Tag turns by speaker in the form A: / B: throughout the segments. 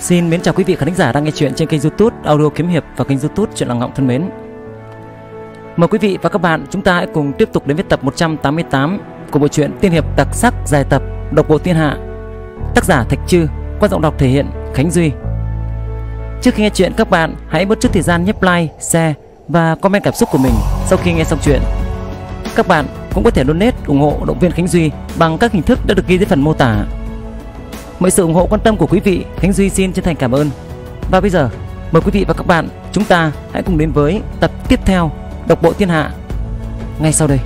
A: Xin mến chào quý vị khán giả đang nghe chuyện trên kênh YouTube Audio Kiếm Hiệp và kênh YouTube Chuyện Làng Ngọng thân mến. Mời quý vị và các bạn chúng ta hãy cùng tiếp tục đến với tập 188 của bộ truyện tiên hiệp đặc sắc dài tập Độc Bộ Tiên Hạ. Tác giả Thạch Trư, qua giọng đọc thể hiện Khánh Duy. Trước khi nghe chuyện các bạn hãy bớt chút thời gian nhấp like, share và comment cảm xúc của mình sau khi nghe xong chuyện. Các bạn cũng có thể donate ủng hộ động viên Khánh Duy bằng các hình thức đã được ghi dưới phần mô tả. Mọi sự ủng hộ quan tâm của quý vị, Khánh Duy xin chân thành cảm ơn. Và bây giờ, mời quý vị và các bạn chúng ta hãy cùng đến với tập tiếp theo Độc Bộ Thiên Hạ ngay sau đây.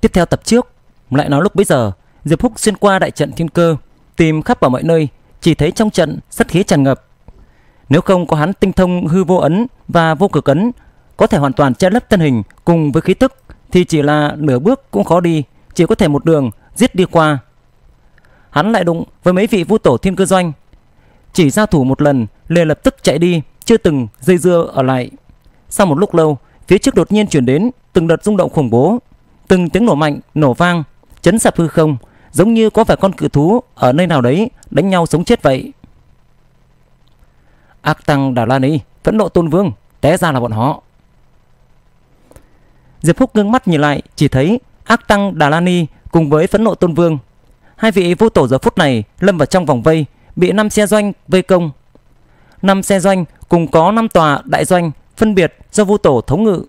A: Tiếp theo tập trước, lại nói lúc bấy giờ, Diệp Húc xuyên qua đại trận thiên cơ, tìm khắp ở mọi nơi, chỉ thấy trong trận sát khí tràn ngập. Nếu không có hắn tinh thông hư vô ấn và vô cực ấn, có thể hoàn toàn che lấp thân hình cùng với khí tức thì chỉ là nửa bước cũng khó đi, chỉ có thể một đường giết đi qua. Hắn lại đụng với mấy vị vu tổ thiên cơ doanh, chỉ giao thủ một lần liền lập tức chạy đi, chưa từng dây dưa ở lại. Sau một lúc lâu, phía trước đột nhiên chuyển đến từng đợt rung động khủng bố, từng tiếng nổ mạnh, nổ vang, chấn sập hư không, giống như có vài con cự thú ở nơi nào đấy đánh nhau sống chết vậy. Ác Tăng Đà La Ni, phẫn nộ tôn vương, té ra là bọn họ. Diệp Phúc ngưng mắt nhìn lại, chỉ thấy Ác Tăng Đà La Ni cùng với phẫn nộ tôn vương. Hai vị vô tổ giờ phút này lâm vào trong vòng vây, bị năm xe doanh vây công. Năm xe doanh cùng có năm tòa đại doanh phân biệt do vô tổ thống ngự.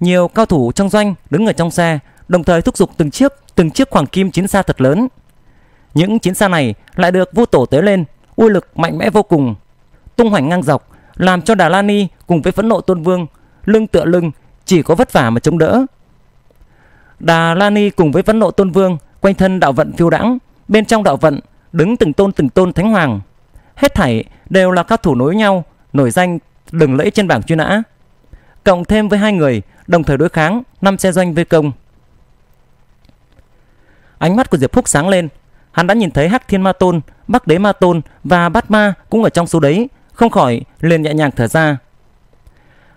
A: Nhiều cao thủ trong doanh đứng ở trong xe đồng thời thúc giục từng chiếc, từng chiếc khoảng kim chiến xa thật lớn. Những chiến xa này lại được vô tổ tế lên, uy lực mạnh mẽ vô cùng, tung hoành ngang dọc, làm cho Đà La Ni cùng với phẫn nộ Tôn Vương lưng tựa lưng chỉ có vất vả mà chống đỡ. Đà La Ni cùng với phẫn nộ Tôn Vương quanh thân đạo vận phiêu đãng, bên trong đạo vận đứng từng tôn từng tôn thánh hoàng. Hết thảy đều là các thủ nối nhau, nổi danh đường lẫy trên bảng chuyên nã. Cộng thêm với hai người đồng thời đối kháng, năm xe doanh vây công. Ánh mắt của Diệp Phúc sáng lên, hắn đã nhìn thấy Hắc Thiên Ma Tôn, Bắc Đế Ma Tôn và Bát Ma cũng ở trong số đấy, không khỏi liền nhẹ nhàng thở ra.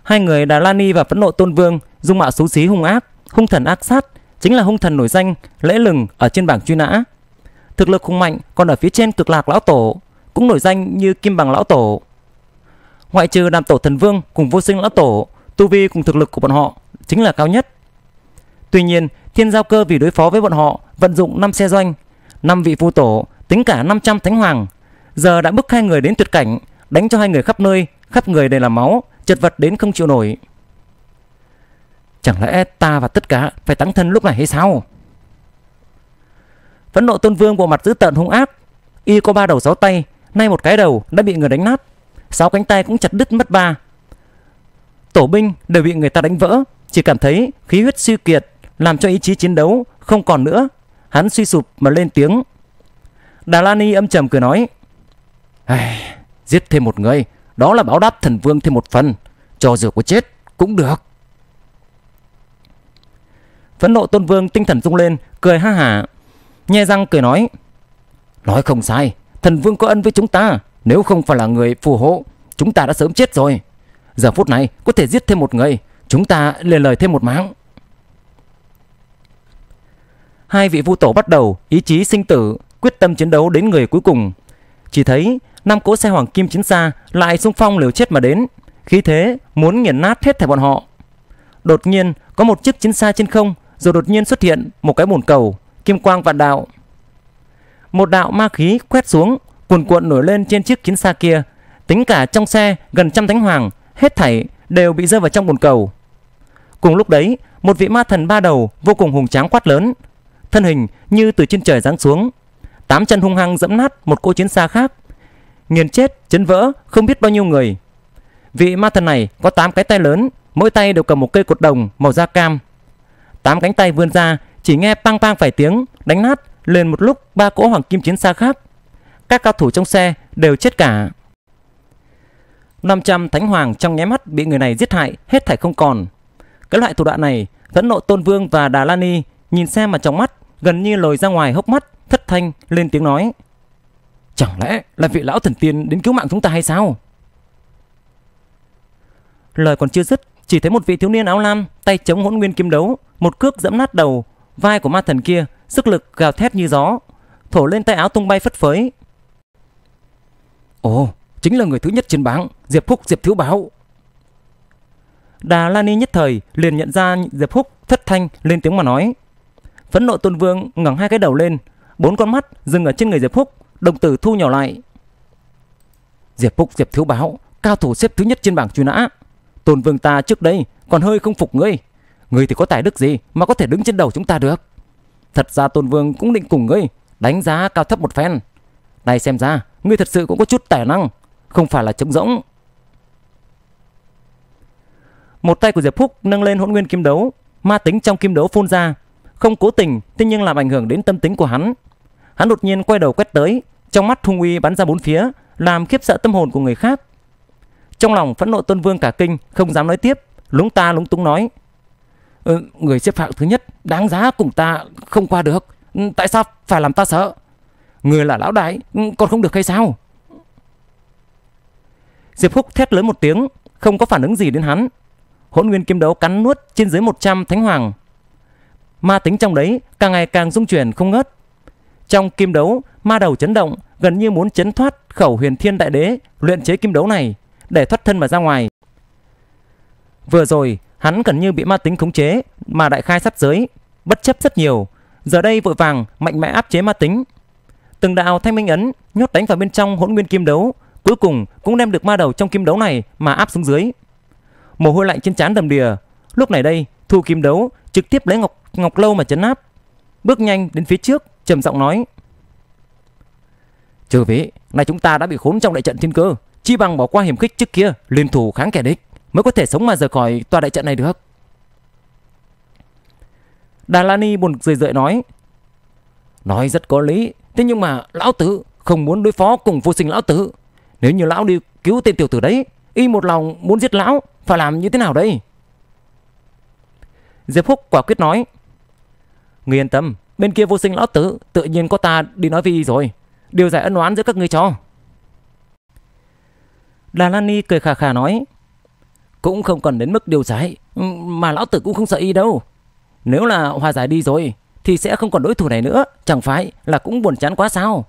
A: Hai người Đà La Ni và Phẫn Nộ Tôn Vương, dung mạo xấu xí hung ác, hung thần ác sát, chính là hung thần nổi danh lễ lừng ở trên bảng truy nã. Thực lực hùng mạnh còn ở phía trên Cực Lạc lão tổ, cũng nổi danh như Kim Bằng lão tổ. Ngoại trừ Đàm Tổ Thần Vương cùng Vô Sinh lão tổ, tu vi cùng thực lực của bọn họ chính là cao nhất. Tuy nhiên, Thiên Giao Cơ vì đối phó với bọn họ vận dụng 5 xe doanh, 5 vị phu tổ, tính cả 500 thánh hoàng. Giờ đã bức hai người đến tuyệt cảnh, đánh cho hai người khắp nơi, khắp người đều là máu, chật vật đến không chịu nổi. Chẳng lẽ ta và tất cả phải táng thân lúc này hay sao? Phẫn nộ Tôn Vương bộ mặt dữ tợn hung ác, y có ba đầu sáu tay, nay một cái đầu đã bị người đánh nát, sáu cánh tay cũng chặt đứt mất ba. Tổ binh đều bị người ta đánh vỡ, chỉ cảm thấy khí huyết suy kiệt, làm cho ý chí chiến đấu không còn nữa. Hắn suy sụp mà lên tiếng. Đà La Ni âm trầm cười nói. Giết thêm một người, đó là báo đáp thần vương thêm một phần. Cho dù có chết cũng được. Phẫn nộ tôn vương tinh thần rung lên, cười ha hả. Nhe răng cười nói. Nói không sai, thần vương có ân với chúng ta. Nếu không phải là người phù hộ, chúng ta đã sớm chết rồi. Giờ phút này có thể giết thêm một người, chúng ta liền lời thêm một mạng hai vị vu tổ bắt đầu ý chí sinh tử, quyết tâm chiến đấu đến người cuối cùng. Chỉ thấy năm cỗ xe hoàng kim chiến xa lại xung phong liều chết mà đến, khí thế muốn nghiền nát hết thảy bọn họ. Đột nhiên có một chiếc chiến xa trên không, rồi đột nhiên xuất hiện một cái bồn cầu, kim quang vạn đạo. Một đạo ma khí quét xuống, cuồn cuộn nổi lên trên chiếc chiến xa kia, tính cả trong xe gần trăm thánh hoàng, hết thảy đều bị rơi vào trong bồn cầu. Cùng lúc đấy, một vị ma thần ba đầu vô cùng hùng tráng quát lớn, thân hình như từ trên trời giáng xuống, tám chân hung hăng dẫm nát một cô chiến xa khác, nghiền chết, chấn vỡ không biết bao nhiêu người. Vị ma thần này có tám cái tay lớn, mỗi tay đều cầm một cây cột đồng màu da cam. Tám cánh tay vươn ra, chỉ nghe pang pang vài tiếng, đánh nát lên một lúc ba cỗ hoàng kim chiến xa khác. Các cao thủ trong xe đều chết cả. 500 thánh hoàng trong nháy mắt bị người này giết hại, hết thảy không còn. Cái loại thủ đoạn này, Phẫn nộ Tôn Vương và Đà Lani nhìn xem mà trong mắt gần như lồi ra ngoài hốc mắt, thất thanh lên tiếng nói. Chẳng lẽ là vị lão thần tiên đến cứu mạng chúng ta hay sao? Lời còn chưa dứt, chỉ thấy một vị thiếu niên áo lam, tay chống hỗn nguyên kiếm đấu, một cước dẫm nát đầu, vai của ma thần kia, sức lực gào thét như gió, thổ lên tay áo tung bay phất phới. Ồ, chính là người thứ nhất trên bảng, Diệp Phúc Diệp Thiếu Báo. Đà La Ni nhất thời liền nhận ra Diệp Phúc thất thanh lên tiếng mà nói. Phẫn nộ Tôn Vương ngẩng hai cái đầu lên, bốn con mắt dừng ở trên người Diệp Phúc, đồng tử thu nhỏ lại. Diệp Phúc Diệp thiếu báo, cao thủ xếp thứ nhất trên bảng truy nã. Tôn Vương ta trước đây còn hơi không phục ngươi, ngươi thì có tài đức gì mà có thể đứng trên đầu chúng ta được? Thật ra Tôn Vương cũng định cùng ngươi đánh giá cao thấp một phen. Này xem ra, ngươi thật sự cũng có chút tài năng, không phải là trống rỗng. Một tay của Diệp Phúc nâng lên hỗn nguyên kim đấu, ma tính trong kim đấu phun ra, không cố tình thế nhưng làm ảnh hưởng đến tâm tính của hắn. Hắn đột nhiên quay đầu quét tới, trong mắt hung uy bắn ra bốn phía, làm khiếp sợ tâm hồn của người khác. Trong lòng phẫn nộ Tôn Vương cả kinh, không dám nói tiếp, lúng ta lúng túng nói: ừ, người xếp hạng thứ nhất đáng giá cùng ta không qua được, ừ, tại sao phải làm ta sợ? Người là lão đại, ừ, còn không được hay sao? Diệp Phúc thét lớn một tiếng, không có phản ứng gì đến hắn. Hỗn Nguyên kiếm đấu cắn nuốt trên dưới 100 thánh hoàng, ma tính trong đấy càng ngày càng dung chuyển không ngớt. Trong kim đấu, ma đầu chấn động, gần như muốn chấn thoát khẩu huyền thiên đại đế luyện chế kim đấu này để thoát thân mà ra ngoài. Vừa rồi, hắn gần như bị ma tính khống chế mà đại khai sắp giới, bất chấp rất nhiều, giờ đây vội vàng mạnh mẽ áp chế ma tính. Từng đạo thanh minh ấn nhốt đánh vào bên trong hỗn nguyên kim đấu, cuối cùng cũng đem được ma đầu trong kim đấu này mà áp xuống dưới. Mồ hôi lạnh trên trán đầm đìa, lúc này đây, Thu Kim Đấu trực tiếp lấy ngọc Ngọc Lâu mà chấn áp Bước nhanh đến phía trước trầm giọng nói Trừ vị, Này chúng ta đã bị khốn trong đại trận thiên cơ Chi bằng bỏ qua hiểm khích trước kia Liên thủ kháng kẻ địch Mới có thể sống mà rời khỏi tòa đại trận này được Đà La Ni buồn rười rượi nói Nói rất có lý Thế nhưng mà lão tử không muốn đối phó cùng vô sinh lão tử Nếu như lão đi cứu tên tiểu tử đấy Y một lòng muốn giết lão Phải làm như thế nào đây Diệp Húc quả quyết nói Ngươi yên tâm, bên kia vô sinh lão tử tự nhiên có ta đi nói vi rồi. Điều giải ân oán giữa các ngươi cho. Đà Lan Ni cười khà khà nói. Cũng không cần đến mức điều giải, mà lão tử cũng không sợ y đâu. Nếu là hòa giải đi rồi, thì sẽ không còn đối thủ này nữa. Chẳng phải là cũng buồn chán quá sao.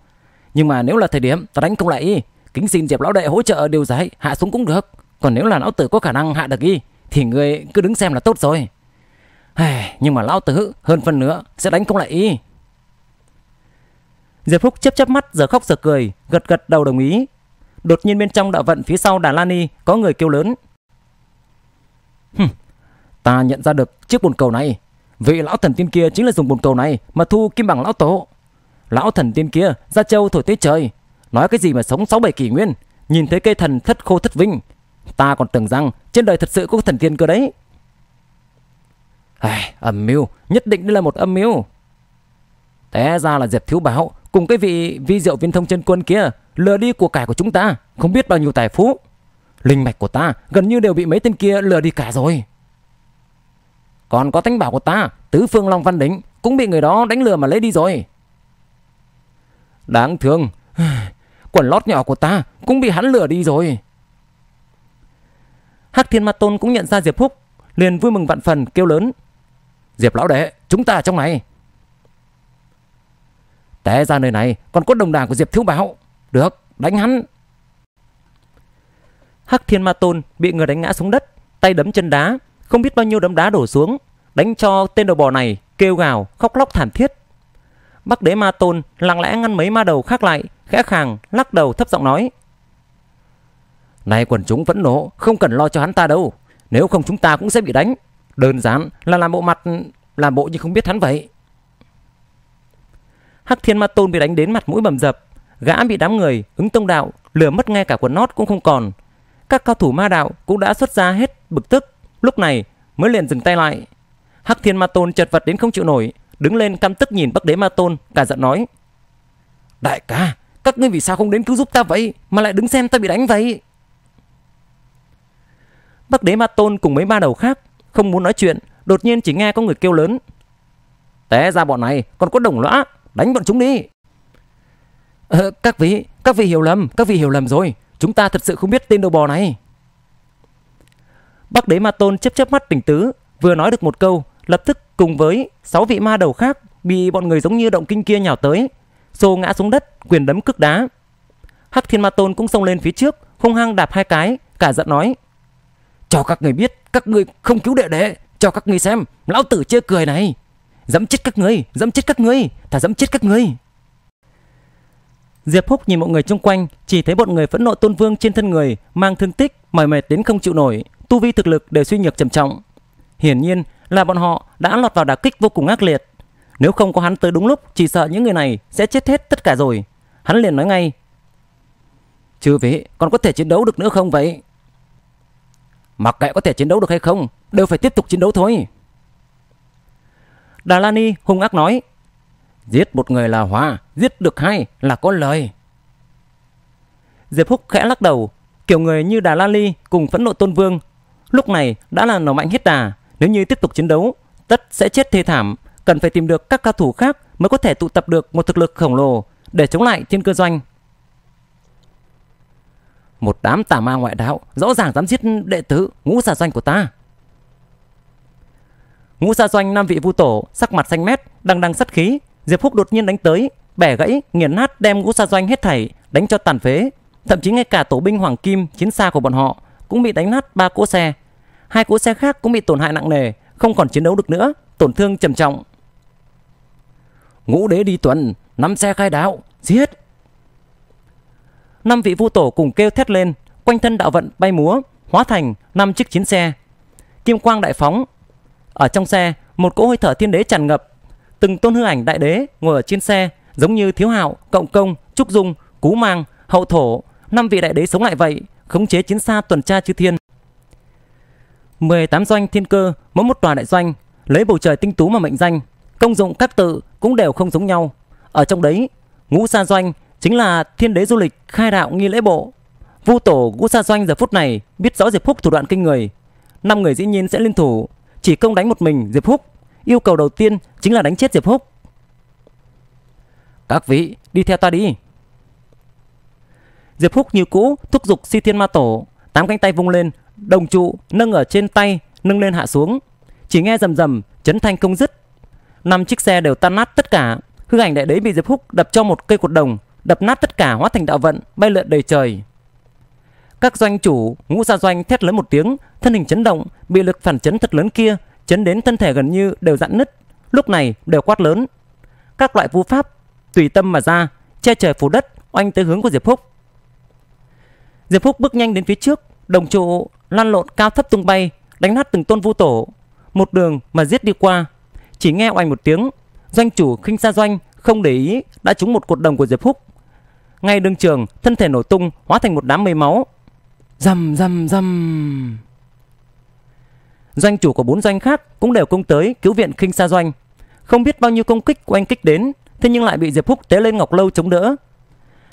A: Nhưng mà nếu là thời điểm ta đánh không lại y, kính xin dẹp lão đệ hỗ trợ điều giải, hạ xuống cũng được. Còn nếu là lão tử có khả năng hạ được y, thì người cứ đứng xem là tốt rồi. Hề, nhưng mà lão tử hơn phần nữa sẽ đánh không lại y. Diệp Phúc chớp chớp mắt giờ khóc giờ cười, gật gật đầu đồng ý. Đột nhiên bên trong đạo vận phía sau Đà Lani có người kêu lớn. Hừm, ta nhận ra được chiếc bồn cầu này. Vị lão thần tiên kia chính là dùng bồn cầu này mà thu kim bằng lão tổ. Lão thần tiên kia ra châu thổi tới trời. Nói cái gì mà sống 6-7 kỷ nguyên. Nhìn thấy cây thần thất khô thất vinh. Ta còn tưởng rằng trên đời thật sự có thần tiên cơ đấy. Ai, âm mưu, nhất định đây là một âm mưu. Té ra là Diệp Thiếu Báo cùng cái vị vi diệu viên thông chân quân kia lừa đi của cải của chúng ta, không biết bao nhiêu tài phú. Linh mạch của ta gần như đều bị mấy tên kia lừa đi cả rồi. Còn có thánh bảo của ta, tứ phương Long Văn Đính cũng bị người đó đánh lừa mà lấy đi rồi. Đáng thương, quần lót nhỏ của ta cũng bị hắn lừa đi rồi. Hắc Thiên Ma Tôn cũng nhận ra Diệp Húc, liền vui mừng vạn phần kêu lớn. Diệp lão đệ, chúng ta ở trong này. Té ra nơi này còn có đồng đảng của Diệp Thiếu Bảo. Được, đánh hắn. Hắc Thiên Ma Tôn bị người đánh ngã xuống đất, tay đấm chân đá, không biết bao nhiêu đấm đá đổ xuống, đánh cho tên đầu bò này kêu gào, khóc lóc thảm thiết. Bắc Đế Ma Tôn lặng lẽ ngăn mấy ma đầu khác lại, khẽ khàng lắc đầu thấp giọng nói: "Này quần chúng vẫn nổ, không cần lo cho hắn ta đâu, nếu không chúng ta cũng sẽ bị đánh." Đơn giản là làm bộ mặt, làm bộ như không biết hắn vậy. Hắc Thiên Ma Tôn bị đánh đến mặt mũi bầm dập, gã bị đám người ứng tông đạo lừa mất ngay cả quần nót cũng không còn. Các cao thủ ma đạo cũng đã xuất ra hết bực tức, lúc này mới liền dừng tay lại. Hắc Thiên Ma Tôn chật vật đến không chịu nổi, đứng lên căm tức nhìn Bắc Đế Ma Tôn, cả giận nói: "Đại ca, các ngươi vì sao không đến cứu giúp ta vậy, mà lại đứng xem ta bị đánh vậy?" Bắc Đế Ma Tôn cùng mấy ma đầu khác không muốn nói chuyện, đột nhiên chỉ nghe có người kêu lớn. Té ra bọn này còn có đồng lõa, đánh bọn chúng đi. Ờ, các vị, các vị hiểu lầm, các vị hiểu lầm rồi. Chúng ta thật sự không biết tên đầu bò này. Bắc Đế Ma Tôn chấp chấp mắt tỉnh tứ, vừa nói được một câu, lập tức cùng với sáu vị ma đầu khác bị bọn người giống như động kinh kia nhào tới, xô ngã xuống đất, quyền đấm cước đá. Hắc Thiên Ma Tôn cũng xông lên phía trước, hung hăng đạp hai cái, cả giận nói: cho các người biết Các người không cứu đệ đệ Cho các người xem Lão tử chưa cười này Dẫm chết các người Dẫm chết các người Thả dẫm chết các người Diệp Húc nhìn mọi người xung quanh Chỉ thấy bọn người phẫn nộ tôn vương trên thân người Mang thương tích Mỏi mệt đến không chịu nổi Tu vi thực lực đều suy nhược trầm trọng Hiển nhiên là bọn họ đã lọt vào đả kích vô cùng ác liệt Nếu không có hắn tới đúng lúc Chỉ sợ những người này sẽ chết hết tất cả rồi Hắn liền nói ngay chưa vị còn có thể chiến đấu được nữa không vậy Mặc kệ có thể chiến đấu được hay không Đều phải tiếp tục chiến đấu thôi Đà La Ni hung ác nói Giết một người là hòa Giết được hai là có lời Diệp Húc khẽ lắc đầu Kiểu người như Đà La Ly cùng phẫn nộ Tôn Vương Lúc này đã là nổ mạnh hết đà Nếu như tiếp tục chiến đấu Tất sẽ chết thê thảm Cần phải tìm được các cao thủ khác Mới có thể tụ tập được một thực lực khổng lồ Để chống lại thiên cơ doanh một đám tà ma ngoại đạo Rõ ràng dám giết đệ tử Ngũ xà doanh của ta Ngũ xà doanh nam vị vu tổ Sắc mặt xanh mét Đằng đằng sắt khí Diệp Húc đột nhiên đánh tới Bẻ gãy Nghiền nát đem ngũ xà doanh hết thảy Đánh cho tàn phế Thậm chí ngay cả tổ binh Hoàng Kim Chiến xa của bọn họ Cũng bị đánh nát ba cỗ xe Hai cỗ xe khác cũng bị tổn hại nặng nề Không còn chiến đấu được nữa Tổn thương trầm trọng Ngũ đế đi tuần Năm xe khai đạo Giết năm vị vu tổ cùng kêu thét lên, quanh thân đạo vận bay múa, hóa thành năm chiếc chiến xe. Kim quang đại phóng. Ở trong xe, một cỗ hơi thở thiên đế tràn ngập. Từng tôn hư ảnh đại đế ngồi ở trên xe, giống như Thiếu Hạo, Cộng Công, Trúc Dung, Cú Mang, Hậu Thổ, năm vị đại đế sống lại vậy, khống chế chiến xa tuần tra chư thiên. 18 doanh thiên cơ, mỗi một tòa đại doanh, lấy bầu trời tinh tú mà mệnh danh, công dụng các tự cũng đều không giống nhau. Ở trong đấy, ngũ sa doanh chính là thiên đế du lịch khai đạo nghi lễ bộ. Vu tổ Ngũ Sa Doanh giờ phút này biết rõ Diệp Húc thủ đoạn kinh người, năm người dĩ nhiên sẽ liên thủ, chỉ công đánh một mình Diệp Húc, yêu cầu đầu tiên chính là đánh chết Diệp Húc. Các vị, đi theo ta đi. Diệp Húc như cũ thúc giục Si Thiên Ma Tổ, tám cánh tay vung lên, đồng trụ nâng ở trên tay, nâng lên hạ xuống. Chỉ nghe rầm rầm, chấn thanh không dứt. Năm chiếc xe đều tan nát tất cả, hư ảnh đại đế bị Diệp Húc đập cho một cây cột đồng, đập nát tất cả hóa thành đạo vận bay lượn đầy trời. Các doanh chủ, ngũ gia doanh thét lớn một tiếng, thân hình chấn động, bị lực phản chấn thật lớn kia chấn đến thân thể gần như đều dạn nứt, lúc này đều quát lớn. Các loại vũ pháp tùy tâm mà ra, che trời phủ đất, oanh tới hướng của Diệp Phúc. Diệp Phúc bước nhanh đến phía trước, đồng trụ lan lộn cao thấp tung bay, đánh nát từng tôn vu tổ, một đường mà giết đi qua. Chỉ nghe oanh một tiếng, doanh chủ khinh xa doanh không để ý đã trúng một cột đồng của Diệp Phúc ngay đương trường, thân thể nổ tung, hóa thành một đám mây máu. Rầm rầm rầm. Doanh chủ của bốn doanh khác cũng đều công tới cứu viện khinh sa doanh. Không biết bao nhiêu công kích của anh kích đến, thế nhưng lại bị Diệp Húc tế lên Ngọc Lâu chống đỡ.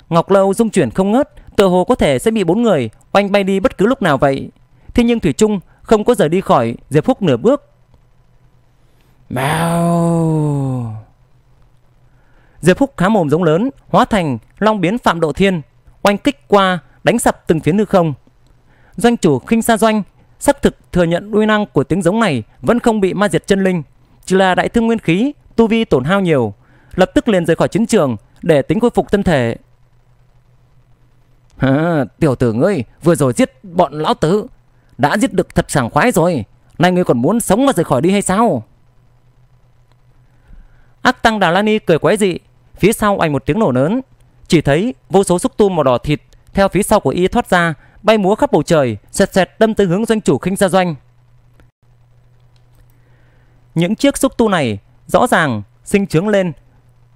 A: Ngọc Lâu dung chuyển không ngớt, tựa hồ có thể sẽ bị bốn người oanh bay đi bất cứ lúc nào vậy. Thế nhưng Thủy Trung không có rời đi khỏi Diệp Húc nửa bước. Mèo. Diệp Phúc há mồm giống lớn, hóa thành long biến Phạm Độ Thiên, oanh kích qua, đánh sập từng phiến hư không. Doanh chủ khinh xa doanh, xác thực thừa nhận uy năng của tiếng giống này vẫn không bị ma diệt chân linh, chỉ là đại thương nguyên khí, tu vi tổn hao nhiều, lập tức liền rời khỏi chiến trường để tính khôi phục thân thể. À, tiểu tử ngươi vừa rồi giết bọn lão tử, đã giết được thật sảng khoái rồi, nay ngươi còn muốn sống mà rời khỏi đi hay sao? Ác Tăng Đà La Ni cười quái dị Phía sau anh một tiếng nổ lớn, chỉ thấy vô số xúc tu màu đỏ thịt theo phía sau của y thoát ra, bay múa khắp bầu trời, xẹt xẹt đâm tới hướng doanh chủ khinh gia doanh. Những chiếc xúc tu này rõ ràng sinh trướng lên,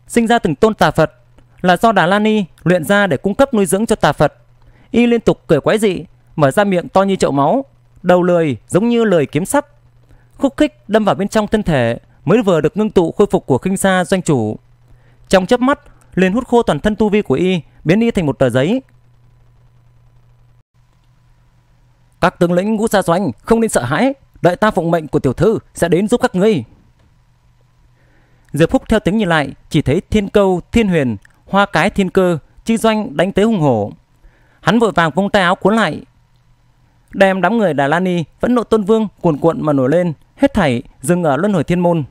A: sinh ra từng tôn tà Phật là do Đà La Ni luyện ra để cung cấp nuôi dưỡng cho tà Phật. Y liên tục cười quái dị, mở ra miệng to như chậu máu, đầu lười giống như lời kiếm sắc. Khúc khích đâm vào bên trong thân thể mới vừa được ngưng tụ khôi phục của khinh sa doanh chủ. Trong chớp mắt, liền hút khô toàn thân tu vi của y, biến y thành một tờ giấy. Các tướng lĩnh ngũ sa doanh không nên sợ hãi, đợi ta phụng mệnh của tiểu thư sẽ đến giúp các ngươi. giờ phút theo tiếng nhìn lại, chỉ thấy thiên câu, thiên huyền, hoa cái thiên cơ, chi doanh đánh tới hùng hổ. Hắn vội vàng vung tay áo cuốn lại. Đem đám người Đà Lan ni vẫn nộ tôn vương cuồn cuộn mà nổi lên, hết thảy dừng ở luân hồi thiên môn.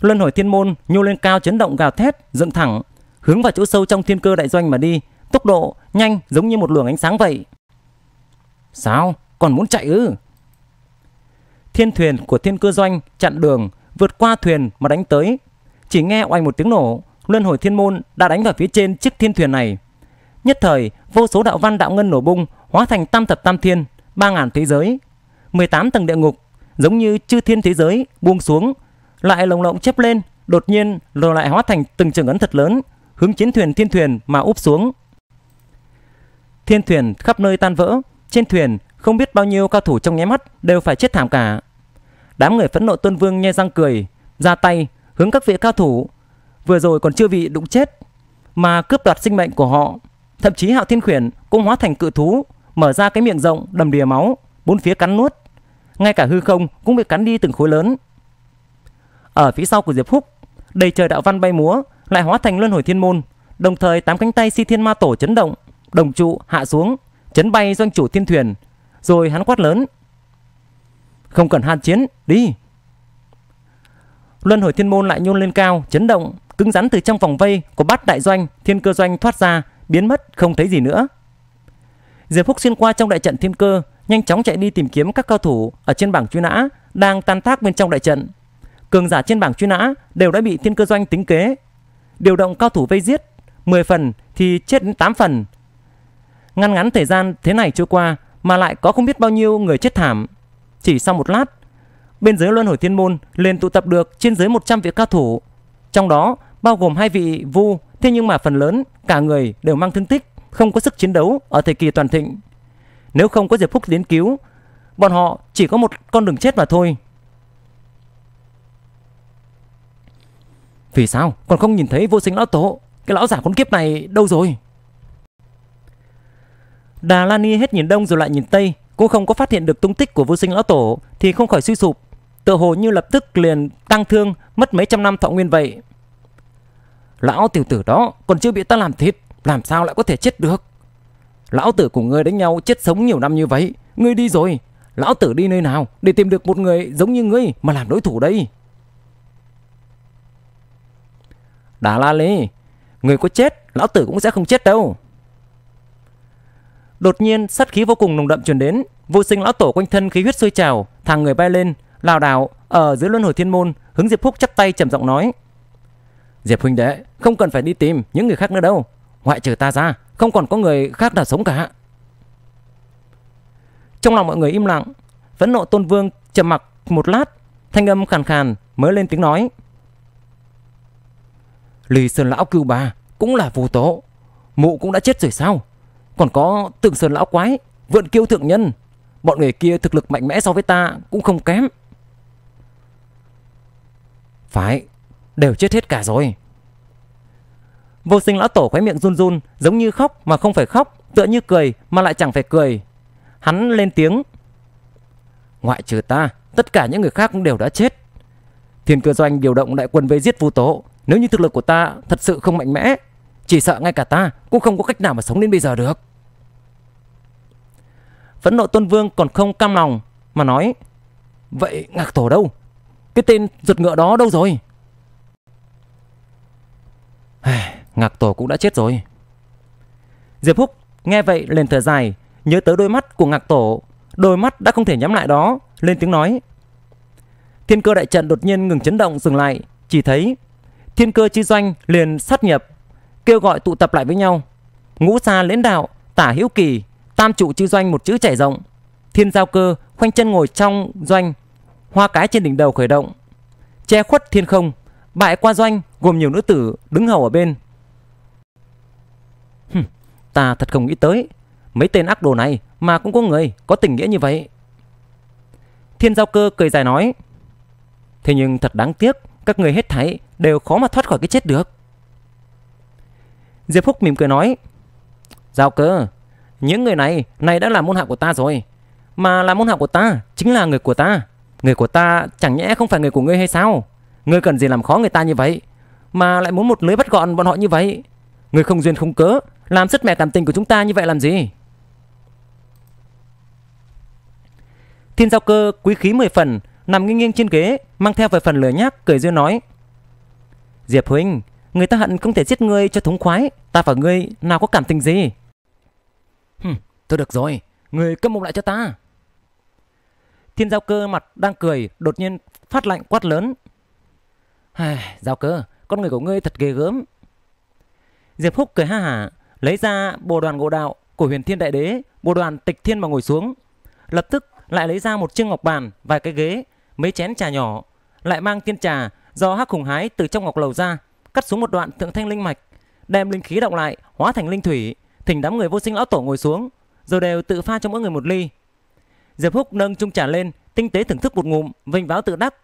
A: Luân hồi thiên môn nhô lên cao chấn động gào thét, dựng thẳng, hướng vào chỗ sâu trong thiên cơ đại doanh mà đi, tốc độ nhanh giống như một luồng ánh sáng vậy. Sao? Còn muốn chạy ư? Thiên thuyền của thiên cơ doanh chặn đường, vượt qua thuyền mà đánh tới. Chỉ nghe oanh một tiếng nổ, luân hồi thiên môn đã đánh vào phía trên chiếc thiên thuyền này. Nhất thời, vô số đạo văn đạo ngân nổ bung, hóa thành tam thập tam thiên, ba ngàn thế giới, 18 tầng địa ngục, giống như chư thiên thế giới buông xuống, lại lồng lộng chép lên, đột nhiên rồi lại hóa thành từng trường ấn thật lớn, hướng chiến thuyền thiên thuyền mà úp xuống. Thiên thuyền khắp nơi tan vỡ, trên thuyền không biết bao nhiêu cao thủ trong nháy mắt đều phải chết thảm cả. Đám người phẫn nộ Tôn Vương nhe răng cười, ra tay hướng các vị cao thủ vừa rồi còn chưa bị đụng chết mà cướp đoạt sinh mệnh của họ. Thậm chí Hạo Thiên Khuyển cũng hóa thành cự thú, mở ra cái miệng rộng đầm đìa máu, bốn phía cắn nuốt. Ngay cả hư không cũng bị cắn đi từng khối lớn. Ở phía sau của Diệp Húc, đầy trời đạo văn bay múa, lại hóa thành luân hồi thiên môn, đồng thời tám cánh tay si thiên ma tổ chấn động, đồng trụ hạ xuống, chấn bay doanh chủ thiên thuyền, rồi hắn quát lớn. Không cần hàn chiến, đi! Luân hồi thiên môn lại nhôn lên cao, chấn động, cứng rắn từ trong vòng vây của bát đại doanh, thiên cơ doanh thoát ra, biến mất không thấy gì nữa. Diệp Húc xuyên qua trong đại trận thiên cơ, nhanh chóng chạy đi tìm kiếm các cao thủ ở trên bảng truy nã đang tan tác bên trong đại trận cường giả trên bảng truy nã đều đã bị thiên cơ doanh tính kế. Điều động cao thủ vây giết, 10 phần thì chết đến 8 phần. Ngăn ngắn thời gian thế này trôi qua mà lại có không biết bao nhiêu người chết thảm. Chỉ sau một lát, bên dưới luân hồi thiên môn liền tụ tập được trên dưới 100 vị cao thủ. Trong đó bao gồm hai vị vu, thế nhưng mà phần lớn cả người đều mang thương tích, không có sức chiến đấu ở thời kỳ toàn thịnh. Nếu không có Diệp Phúc đến cứu, bọn họ chỉ có một con đường chết mà thôi. Vì sao còn không nhìn thấy vô sinh lão tổ Cái lão giả khốn kiếp này đâu rồi Đà lan Lani hết nhìn đông rồi lại nhìn tây Cũng không có phát hiện được tung tích của vô sinh lão tổ Thì không khỏi suy sụp Tự hồ như lập tức liền tăng thương Mất mấy trăm năm thọ nguyên vậy Lão tiểu tử đó còn chưa bị ta làm thịt Làm sao lại có thể chết được Lão tử cùng ngươi đánh nhau chết sống nhiều năm như vậy Ngươi đi rồi Lão tử đi nơi nào để tìm được một người giống như ngươi mà làm đối thủ đây Đà la lê, người có chết, lão tử cũng sẽ không chết đâu. Đột nhiên, sát khí vô cùng nồng đậm truyền đến, vô sinh lão tổ quanh thân khí huyết sôi trào, thằng người bay lên, lao đảo ở dưới luân hồi thiên môn, hứng Diệp Phúc chắp tay trầm giọng nói: "Diệp huynh đệ, không cần phải đi tìm những người khác nữa đâu, ngoại trừ ta ra, không còn có người khác nào sống cả." Trong lòng mọi người im lặng, vẫn nộ Tôn Vương trầm mặc một lát, thanh âm khàn khàn mới lên tiếng nói: Lý Sơn Lão cứu bà cũng là vô tố. Mụ cũng đã chết rồi sao? Còn có Tượng Sơn Lão Quái, Vượn Kiêu Thượng Nhân. Bọn người kia thực lực mạnh mẽ so với ta cũng không kém. Phải, đều chết hết cả rồi. Vô sinh lão tổ khóe miệng run run, giống như khóc mà không phải khóc, tựa như cười mà lại chẳng phải cười. Hắn lên tiếng. Ngoại trừ ta, tất cả những người khác cũng đều đã chết. Thiên cơ doanh điều động đại quân về giết vu tố, nếu như thực lực của ta thật sự không mạnh mẽ Chỉ sợ ngay cả ta cũng không có cách nào mà sống đến bây giờ được Phẫn nộ tôn Vương còn không cam lòng Mà nói Vậy ngạc tổ đâu Cái tên ruột ngựa đó đâu rồi Ngạc tổ cũng đã chết rồi Diệp Húc nghe vậy liền thở dài Nhớ tới đôi mắt của ngạc tổ Đôi mắt đã không thể nhắm lại đó Lên tiếng nói Thiên cơ đại trận đột nhiên ngừng chấn động dừng lại Chỉ thấy thiên cơ chi doanh liền sát nhập, kêu gọi tụ tập lại với nhau. Ngũ xa lễn đạo, tả hữu kỳ, tam trụ chi doanh một chữ chảy rộng. Thiên giao cơ khoanh chân ngồi trong doanh, hoa cái trên đỉnh đầu khởi động, che khuất thiên không, bại qua doanh gồm nhiều nữ tử đứng hầu ở bên. Hừm, ta thật không nghĩ tới, mấy tên ác đồ này mà cũng có người có tình nghĩa như vậy. Thiên giao cơ cười dài nói, thế nhưng thật đáng tiếc, các người hết thảy đều khó mà thoát khỏi cái chết được. Diệp Phúc mỉm cười nói, Giao cơ, những người này, này đã là môn hạ của ta rồi. Mà là môn hạ của ta, chính là người của ta. Người của ta chẳng nhẽ không phải người của ngươi hay sao? Ngươi cần gì làm khó người ta như vậy? Mà lại muốn một lưới bắt gọn bọn họ như vậy? Ngươi không duyên không cớ, làm sứt mẹ cảm tình của chúng ta như vậy làm gì? Thiên giao cơ quý khí 10 phần, nằm nghiêng nghiêng trên ghế, mang theo vài phần lửa nhác, cười duyên nói. Diệp huynh, người ta hận không thể giết ngươi cho thống khoái, ta và ngươi nào có cảm tình gì. Hừm, thôi được rồi, ngươi cấp mông lại cho ta. Thiên giao cơ mặt đang cười, đột nhiên phát lạnh quát lớn. Hài, giao cơ, con người của ngươi thật ghê gớm. Diệp Húc cười ha hả, lấy ra bồ đoàn ngộ đạo của huyền thiên đại đế, bồ đoàn tịch thiên mà ngồi xuống. Lập tức lại lấy ra một chiếc ngọc bàn, vài cái ghế, mấy chén trà nhỏ, lại mang tiên trà do hắc khủng hái từ trong ngọc lầu ra cắt xuống một đoạn thượng thanh linh mạch đem linh khí động lại hóa thành linh thủy thỉnh đám người vô sinh lão tổ ngồi xuống rồi đều tự pha cho mỗi người một ly diệp húc nâng chung trà lên tinh tế thưởng thức một ngụm vinh váo tự đắc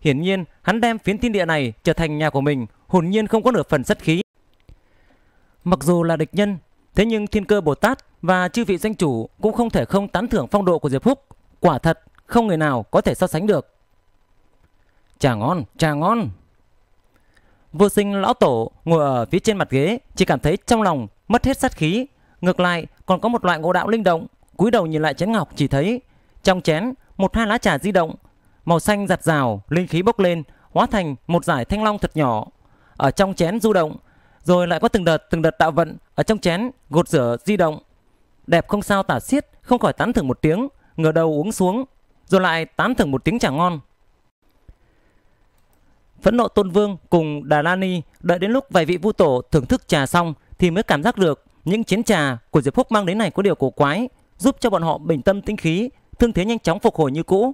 A: hiển nhiên hắn đem phiến thiên địa này trở thành nhà của mình hồn nhiên không có nửa phần sát khí mặc dù là địch nhân thế nhưng thiên cơ bồ tát và chư vị danh chủ cũng không thể không tán thưởng phong độ của diệp húc quả thật không người nào có thể so sánh được Trà ngon, trà ngon. Vô sinh lão tổ ngồi ở phía trên mặt ghế chỉ cảm thấy trong lòng mất hết sát khí. Ngược lại còn có một loại ngộ đạo linh động. cúi đầu nhìn lại chén ngọc chỉ thấy trong chén một hai lá trà di động. Màu xanh giặt rào, linh khí bốc lên hóa thành một giải thanh long thật nhỏ. Ở trong chén du động rồi lại có từng đợt từng đợt tạo vận ở trong chén gột rửa di động. Đẹp không sao tả xiết không khỏi tán thưởng một tiếng Ngờ đầu uống xuống rồi lại tán thưởng một tiếng trà ngon. Phẫn nộ Tôn Vương cùng Đà La Ni đợi đến lúc vài vị vu tổ thưởng thức trà xong thì mới cảm giác được những chén trà của Diệp Phúc mang đến này có điều cổ quái, giúp cho bọn họ bình tâm tinh khí, thương thế nhanh chóng phục hồi như cũ.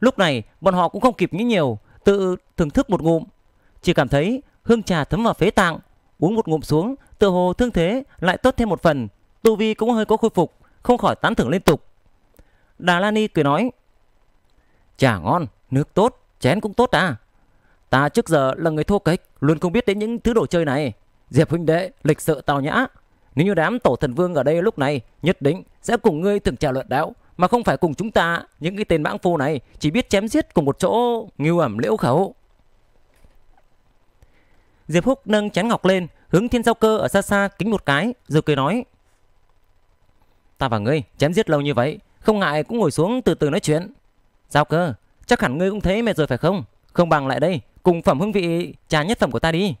A: Lúc này, bọn họ cũng không kịp nghĩ nhiều, tự thưởng thức một ngụm, chỉ cảm thấy hương trà thấm vào phế tạng, uống một ngụm xuống, tự hồ thương thế lại tốt thêm một phần, tu vi cũng hơi có khôi phục, không khỏi tán thưởng liên tục. Đà ni cười nói: "Trà ngon, nước tốt, chén cũng tốt à." Ta trước giờ là người thô kịch, luôn không biết đến những thứ đồ chơi này. Diệp huynh đệ, lịch sự tào nhã. Nếu như đám tổ thần vương ở đây lúc này, nhất định sẽ cùng ngươi thường trà luận đạo, mà không phải cùng chúng ta, những cái tên mãng phu này chỉ biết chém giết cùng một chỗ, ngưu ẩm liễu khẩu. Diệp Húc nâng chén ngọc lên, hướng Thiên Giao Cơ ở xa xa kính một cái, rồi cười nói: "Ta và ngươi chém giết lâu như vậy, không ngại cũng ngồi xuống từ từ nói chuyện. Giao Cơ, chắc hẳn ngươi cũng thấy mệt rồi phải không? Không bằng lại đây, cùng phẩm hương vị trà nhất phẩm của ta đi.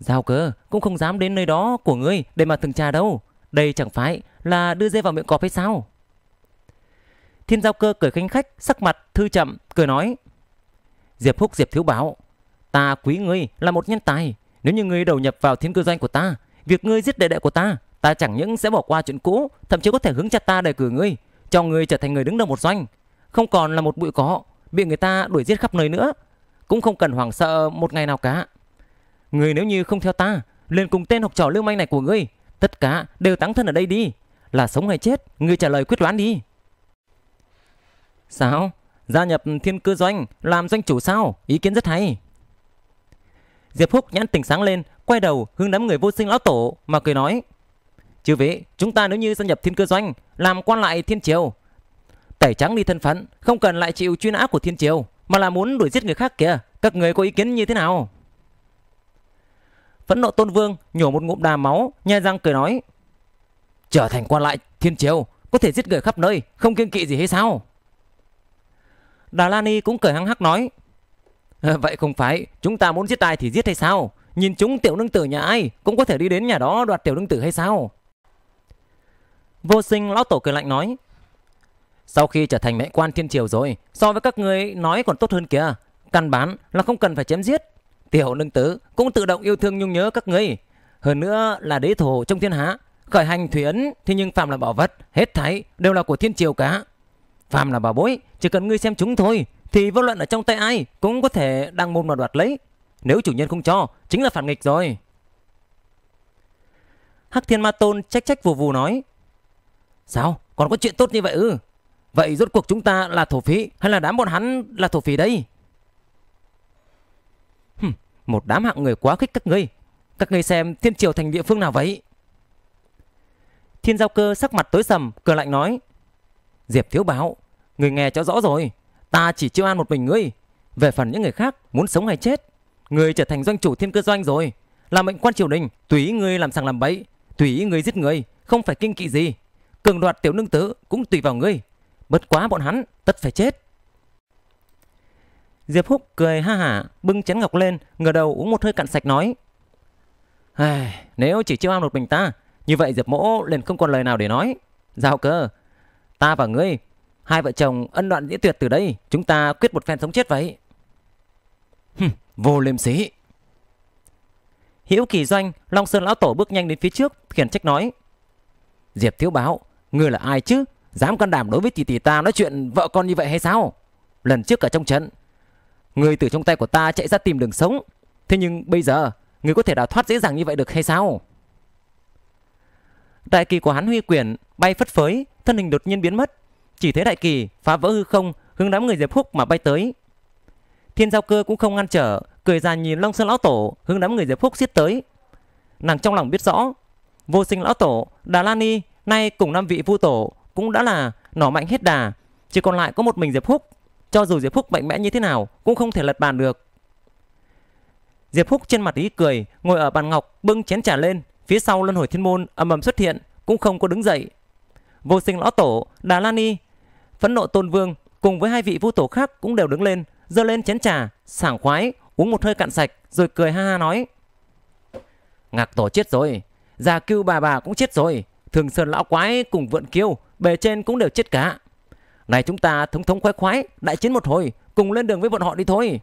A: Giao cơ cũng không dám đến nơi đó của ngươi để mà từng trà đâu. Đây chẳng phải là đưa dê vào miệng cọp hay sao? Thiên giao cơ cười khanh khách, sắc mặt thư chậm, cười nói. Diệp Húc Diệp Thiếu Bảo, ta quý ngươi là một nhân tài. Nếu như ngươi đầu nhập vào thiên cơ doanh của ta, việc ngươi giết đệ đệ của ta, ta chẳng những sẽ bỏ qua chuyện cũ, thậm chí có thể hướng chặt ta đề cử ngươi, cho người trở thành người đứng đầu một doanh, không còn là một bụi có bị người ta đuổi giết khắp nơi nữa, cũng không cần hoảng sợ một ngày nào cả. Người nếu như không theo ta, liền cùng tên học trò lưu manh này của ngươi, tất cả đều táng thân ở đây đi, là sống hay chết, ngươi trả lời quyết đoán đi. Sao? Gia nhập thiên cơ doanh, làm doanh chủ sao? Ý kiến rất hay. Diệp Húc nhãn tỉnh sáng lên, quay đầu hướng đám người vô sinh lão tổ mà cười nói. Chư vị, chúng ta nếu như gia nhập thiên cơ doanh, làm quan lại thiên triều, tẩy trắng đi thân phận, không cần lại chịu chuyên nã của thiên triều, mà là muốn đuổi giết người khác kìa. Các người có ý kiến như thế nào? Phẫn nộ tôn vương nhổ một ngụm đà máu, nhai răng cười nói. Trở thành quan lại thiên triều, có thể giết người khắp nơi, không kiêng kỵ gì hay sao? Đà Lani cũng cười hăng hắc nói. Ờ, vậy không phải, chúng ta muốn giết ai thì giết hay sao? Nhìn chúng tiểu nương tử nhà ai cũng có thể đi đến nhà đó đoạt tiểu nương tử hay sao? Vô sinh lão tổ cười lạnh nói. Sau khi trở thành mẹ quan thiên triều rồi, so với các người nói còn tốt hơn kìa. Căn bản là không cần phải chém giết. Tiểu nương tử cũng tự động yêu thương nhung nhớ các ngươi. Hơn nữa là đế thổ trong thiên hạ. Khởi hành thủy ấn thì nhưng phàm là bảo vật, hết thảy đều là của thiên triều cả. Phàm là bảo bối, chỉ cần ngươi xem chúng thôi, thì vô luận ở trong tay ai cũng có thể đăng môn mà đoạt lấy. Nếu chủ nhân không cho, chính là phản nghịch rồi. Hắc Thiên Ma Tôn trách trách vù vù nói. Sao? Còn có chuyện tốt như vậy ư? Vậy rốt cuộc chúng ta là thổ phí hay là đám bọn hắn là thổ phí đây Hừm, một đám hạng người quá khích các ngươi. Các ngươi xem thiên triều thành địa phương nào vậy? Thiên giao cơ sắc mặt tối sầm, cờ lạnh nói. Diệp thiếu báo, người nghe cho rõ rồi. Ta chỉ chiêu an một mình ngươi. Về phần những người khác muốn sống hay chết. người trở thành doanh chủ thiên cơ doanh rồi. Là mệnh quan triều đình, tùy ngươi làm sàng làm bẫy, tùy ngươi giết người, không phải kinh kỵ gì. Cường đoạt tiểu nương tử cũng tùy vào ngươi Bất quá bọn hắn tất phải chết Diệp Húc cười ha hả Bưng chén ngọc lên ngửa đầu uống một hơi cạn sạch nói Nếu chỉ chiêu ao một mình ta Như vậy Diệp Mỗ liền không còn lời nào để nói Giao cơ Ta và ngươi Hai vợ chồng ân đoạn diễn tuyệt từ đây Chúng ta quyết một phen sống chết vậy Vô liêm sĩ Hiễu kỳ doanh Long Sơn Lão Tổ bước nhanh đến phía trước Khiển trách nói Diệp thiếu báo Ngươi là ai chứ? Dám can đảm đối với tỷ tỷ ta nói chuyện vợ con như vậy hay sao? Lần trước ở trong trận, ngươi từ trong tay của ta chạy ra tìm đường sống. Thế nhưng bây giờ, ngươi có thể đào thoát dễ dàng như vậy được hay sao? Đại kỳ của hắn huy quyển bay phất phới, thân hình đột nhiên biến mất. Chỉ thấy đại kỳ phá vỡ hư không, hướng đám người Diệp Húc mà bay tới. Thiên giao cơ cũng không ngăn trở, cười ra nhìn Long Sơn lão tổ hướng đám người Diệp Phúc xiết tới. Nàng trong lòng biết rõ, Vô Sinh lão tổ, Đà La Ni Nay cùng năm vị vu tổ cũng đã là nỏ mạnh hết đà, chỉ còn lại có một mình Diệp Húc, cho dù Diệp Húc mạnh mẽ như thế nào cũng không thể lật bàn được. Diệp Húc trên mặt ý cười, ngồi ở bàn ngọc bưng chén trà lên, phía sau luân hồi thiên môn ầm ầm xuất hiện, cũng không có đứng dậy. Vô Sinh Lão Tổ, Đà Lan Ni, Phẫn Nộ Tôn Vương cùng với hai vị vu tổ khác cũng đều đứng lên, giơ lên chén trà, sảng khoái, uống một hơi cạn sạch rồi cười ha ha nói: "Ngạc tổ chết rồi, già cưu bà bà cũng chết rồi, Thường Sơn Lão Quái cùng Vượn Kiêu, bề trên cũng đều chết cả. Này chúng ta thống thống khoái khoái, đại chiến một hồi, cùng lên đường với bọn họ đi thôi.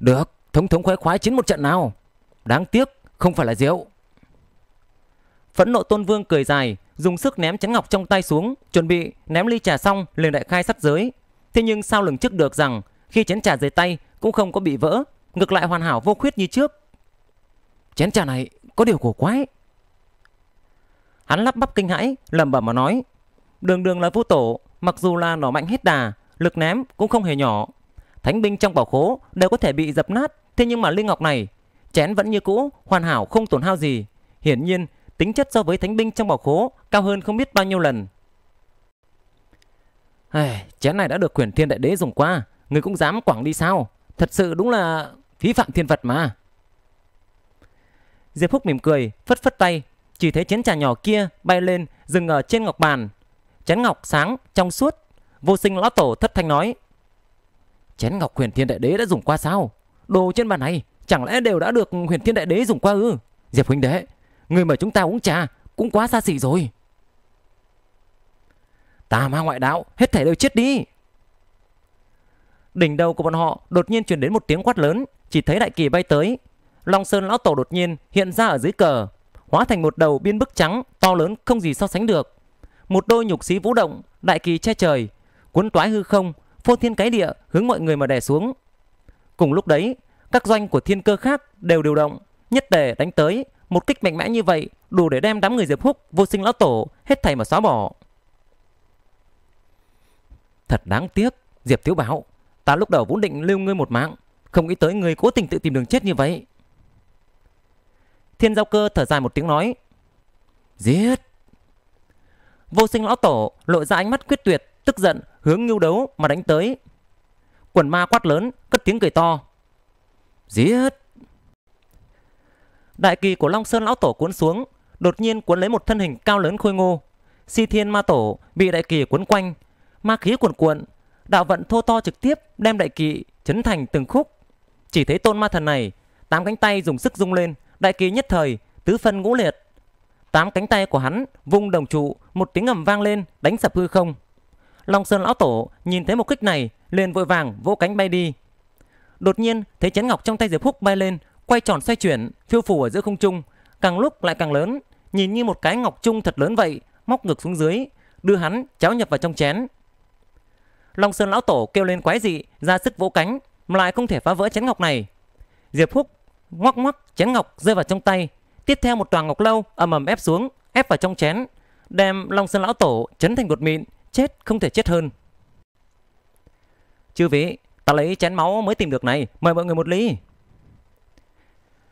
A: Được, thống thống khoái khoái chiến một trận nào. Đáng tiếc, không phải là rượu. Phẫn nộ Tôn Vương cười dài, dùng sức ném chén ngọc trong tay xuống, chuẩn bị ném ly trà xong liền đại khai sắt giới. Thế nhưng sao lường trước được rằng khi chén trà rời tay cũng không có bị vỡ, ngược lại hoàn hảo vô khuyết như trước. Chén trà này có điều cổ quái. Hắn lắp bắp kinh hãi, lẩm bẩm mà nói. Đường đường là vũ tổ, mặc dù là nỏ mạnh hết đà, lực ném cũng không hề nhỏ. Thánh binh trong bảo khố đều có thể bị dập nát, thế nhưng mà linh ngọc này, chén vẫn như cũ, hoàn hảo không tổn hao gì. Hiển nhiên, tính chất so với thánh binh trong bảo khố cao hơn không biết bao nhiêu lần. Ai, chén này đã được quyền thiên đại đế dùng qua, người cũng dám quảng đi sao? Thật sự đúng là phí phạm thiên vật mà. Diệp Phúc mỉm cười, phất phất tay, chỉ thấy chén trà nhỏ kia bay lên dừng ở trên ngọc bàn. Chén ngọc sáng, trong suốt. Vô sinh lão tổ thất thanh nói. Chén ngọc huyền thiên đại đế đã dùng qua sao? Đồ trên bàn này chẳng lẽ đều đã được huyền thiên đại đế dùng qua ư? Diệp huynh đệ, người mời chúng ta uống trà cũng quá xa xỉ rồi. Tà ma ngoại đạo, hết thảy đều chết đi. Đỉnh đầu của bọn họ đột nhiên truyền đến một tiếng quát lớn, chỉ thấy đại kỳ bay tới. Long Sơn lão tổ đột nhiên hiện ra ở dưới cờ, hóa thành một đầu biên bức trắng to lớn không gì so sánh được. Một đôi nhục sĩ vũ động, đại kỳ che trời, cuốn toái hư không, phô thiên cái địa hướng mọi người mà đè xuống. Cùng lúc đấy, các doanh của thiên cơ khác đều điều động, nhất tề đánh tới, một kích mạnh mẽ như vậy đủ để đem đám người Diệp Húc vô sinh lão tổ hết thảy mà xóa bỏ. Thật đáng tiếc, Diệp thiếu Bảo, ta lúc đầu vốn định lưu ngươi một mạng, không nghĩ tới ngươi cố tình tự tìm đường chết như vậy. Thiên giao cơ thở dài một tiếng nói Giết Vô sinh lão tổ lộ ra ánh mắt quyết tuyệt Tức giận hướng ngưu đấu mà đánh tới Quần ma quát lớn Cất tiếng cười to Giết Đại kỳ của Long Sơn lão tổ cuốn xuống Đột nhiên cuốn lấy một thân hình cao lớn khôi ngô Si thiên ma tổ bị đại kỳ cuốn quanh Ma khí cuộn cuộn Đạo vận thô to trực tiếp đem đại kỳ Chấn thành từng khúc Chỉ thấy tôn ma thần này Tám cánh tay dùng sức rung lên Đại kỳ nhất thời, tứ phân ngũ liệt. Tám cánh tay của hắn vung đồng trụ, một tiếng ầm vang lên, đánh sập hư không. Long Sơn lão tổ nhìn thấy một kích này, liền vội vàng vỗ cánh bay đi. Đột nhiên, thấy chén ngọc trong tay Diệp Húc bay lên, quay tròn xoay chuyển, phiêu phù ở giữa không trung, càng lúc lại càng lớn, nhìn như một cái ngọc trung thật lớn vậy, móc ngược xuống dưới, đưa hắn cháo nhập vào trong chén. Long Sơn lão tổ kêu lên quái dị, ra sức vỗ cánh, mà lại không thể phá vỡ chén ngọc này. Diệp Húc ngoắc ngoắc chén ngọc rơi vào trong tay tiếp theo một toàn ngọc lâu ầm ầm ép xuống ép vào trong chén đem long sơn lão tổ chấn thành bột mịn chết không thể chết hơn chư vị ta lấy chén máu mới tìm được này mời mọi người một ly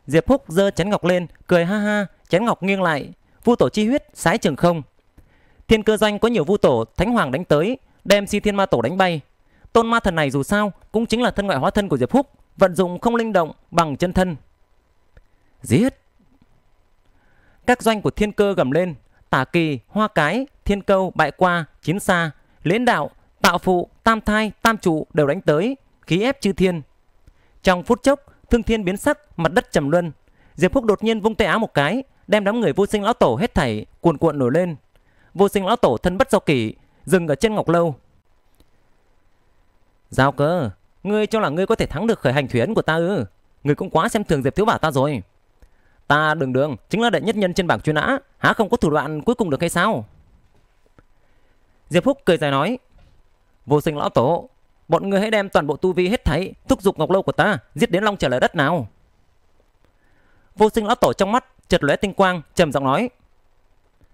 A: diệp húc giơ chén ngọc lên cười ha ha chén ngọc nghiêng lại vu tổ chi huyết sái trường không thiên cơ doanh có nhiều vu tổ thánh hoàng đánh tới đem si thiên ma tổ đánh bay tôn ma thần này dù sao cũng chính là thân ngoại hóa thân của diệp húc vận dụng không linh động bằng chân thân. Giết! Các doanh của thiên cơ gầm lên, tả kỳ, hoa cái, thiên câu, bại qua, chiến xa, lến đạo, tạo phụ, tam thai, tam trụ đều đánh tới, khí ép chư thiên. Trong phút chốc, thương thiên biến sắc, mặt đất trầm luân. Diệp Phúc đột nhiên vung tay áo một cái, đem đám người vô sinh lão tổ hết thảy cuồn cuộn nổi lên. Vô sinh lão tổ thân bất do kỷ, dừng ở trên ngọc lâu. Giao cơ, Ngươi cho là ngươi có thể thắng được khởi hành thuyền của ta ư? Ngươi cũng quá xem thường Diệp Thiếu Bảo ta rồi. Ta đường đường chính là đệ nhất nhân trên bảng chuyên nã, há không có thủ đoạn cuối cùng được hay sao? Diệp Phúc cười dài nói, vô sinh lão tổ, bọn ngươi hãy đem toàn bộ tu vi hết thảy thúc giục ngọc lâu của ta, giết đến long trở lại đất nào. Vô sinh lão tổ trong mắt chợt lóe tinh quang, trầm giọng nói,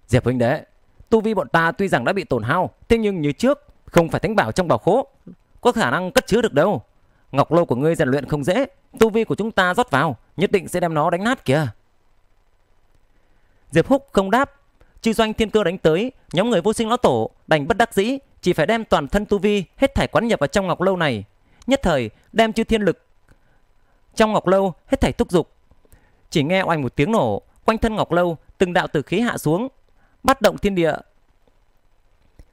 A: Diệp huynh đệ, tu vi bọn ta tuy rằng đã bị tổn hao, thế nhưng như trước không phải thánh bảo trong bảo khố có khả năng cất chứa được đâu. Ngọc lô của ngươi rèn luyện không dễ, tu vi của chúng ta rót vào, nhất định sẽ đem nó đánh nát kìa. Diệp Húc không đáp, Chư doanh thiên cơ đánh tới, nhóm người vô sinh lão tổ đành bất đắc dĩ, chỉ phải đem toàn thân tu vi hết thảy quán nhập vào trong ngọc lâu này, nhất thời đem chư thiên lực trong ngọc lâu hết thảy thúc dục. Chỉ nghe oanh một tiếng nổ, quanh thân ngọc lâu từng đạo tử khí hạ xuống, bắt động thiên địa.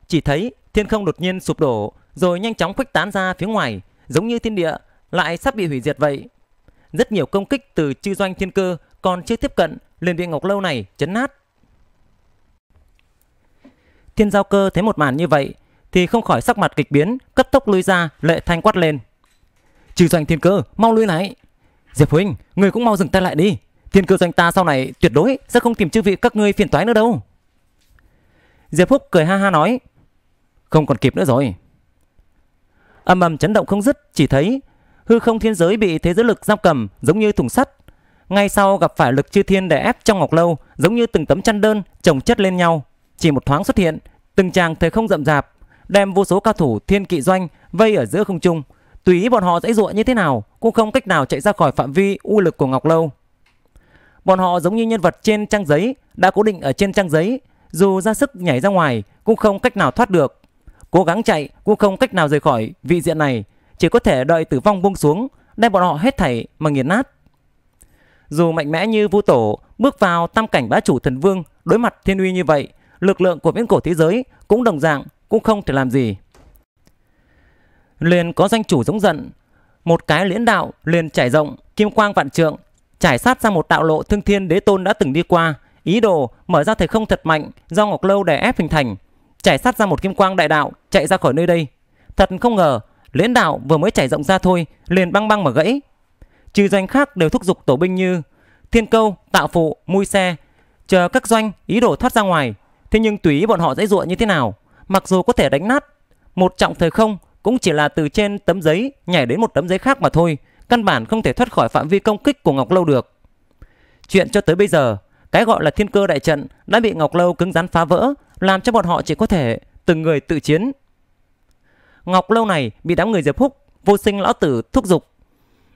A: Chỉ thấy thiên không đột nhiên sụp đổ, rồi nhanh chóng khuếch tán ra phía ngoài, giống như thiên địa lại sắp bị hủy diệt vậy. Rất nhiều công kích từ chư doanh thiên cơ còn chưa tiếp cận, liền bị Ngọc Lâu này chấn nát. Thiên giao cơ thấy một màn như vậy thì không khỏi sắc mặt kịch biến, cấp tốc lui ra, lệ thanh quát lên. chư doanh thiên cơ, mau lui lại. Diệp huynh, người cũng mau dừng tay lại đi. Thiên cơ doanh ta sau này tuyệt đối sẽ không tìm chư vị các ngươi phiền toái nữa đâu. Diệp Phúc cười ha ha nói. Không còn kịp nữa rồi. Âm ầm chấn động không dứt, chỉ thấy hư không thiên giới bị thế giới lực giam cầm giống như thùng sắt. Ngay sau gặp phải lực chư thiên đè ép trong ngọc lâu, giống như từng tấm chăn đơn chồng chất lên nhau. Chỉ một thoáng xuất hiện, từng chàng thời không rậm rạp, đem vô số cao thủ thiên kỵ doanh vây ở giữa không trung. Tùy ý bọn họ dãy dụa như thế nào, cũng không cách nào chạy ra khỏi phạm vi u lực của ngọc lâu. Bọn họ giống như nhân vật trên trang giấy, đã cố định ở trên trang giấy, dù ra sức nhảy ra ngoài cũng không cách nào thoát được. Cố gắng chạy cũng không cách nào rời khỏi vị diện này, chỉ có thể đợi tử vong buông xuống, đem bọn họ hết thảy mà nghiền nát. Dù mạnh mẽ như Vu Tổ, bước vào tam cảnh bá chủ thần vương, đối mặt thiên uy như vậy, lực lượng của viễn cổ thế giới cũng đồng dạng, cũng không thể làm gì. Liền có danh chủ giống giận, một cái liễn đạo liền trải rộng, kim quang vạn trượng, trải sát ra một đạo lộ thương thiên đế tôn đã từng đi qua, ý đồ mở ra thời không thật mạnh do Ngọc Lâu đè ép hình thành, chảy sát ra một kim quang đại đạo chạy ra khỏi nơi đây. Thật không ngờ, liễn đạo vừa mới chảy rộng ra thôi, liền băng băng mà gãy. Trừ doanh khác đều thúc giục tổ binh như thiên câu, tạo phụ, mui xe, chờ các doanh ý đồ thoát ra ngoài. Thế nhưng tùy ý bọn họ dãy ruộng như thế nào, mặc dù có thể đánh nát một trọng thời không cũng chỉ là từ trên tấm giấy nhảy đến một tấm giấy khác mà thôi, căn bản không thể thoát khỏi phạm vi công kích của Ngọc Lâu được. Chuyện cho tới bây giờ, cái gọi là thiên cơ đại trận đã bị Ngọc Lâu cứng rắn phá vỡ, làm cho bọn họ chỉ có thể từng người tự chiến. Ngọc lâu này bị đám người Diệp Húc, vô sinh lão tử thúc dục.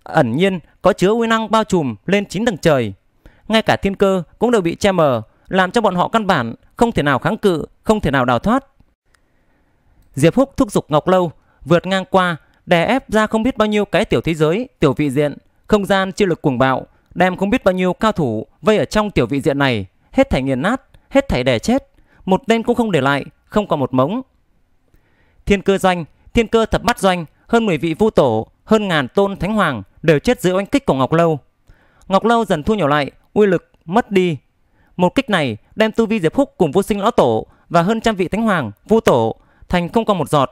A: Ẩn nhiên có chứa uy năng bao trùm lên chín tầng trời. Ngay cả thiên cơ cũng đều bị che mờ, làm cho bọn họ căn bản không thể nào kháng cự, không thể nào đào thoát. Diệp Húc thúc dục Ngọc lâu vượt ngang qua, đè ép ra không biết bao nhiêu cái tiểu thế giới, tiểu vị diện, không gian chi lực cuồng bạo, đem không biết bao nhiêu cao thủ vây ở trong tiểu vị diện này, hết thảy nghiền nát, hết thảy đè chết, một tên cũng không để lại, không còn một mống. Thiên cơ danh, thiên cơ thập bát doanh, hơn 10 vị vu tổ, hơn ngàn tôn thánh hoàng đều chết dưới oanh kích của Ngọc Lâu. Ngọc Lâu dần thu nhỏ lại, uy lực mất đi. Một kích này đem tu vi Diệp Húc cùng vô sinh lão tổ và hơn trăm vị thánh hoàng, vu tổ thành không còn một giọt.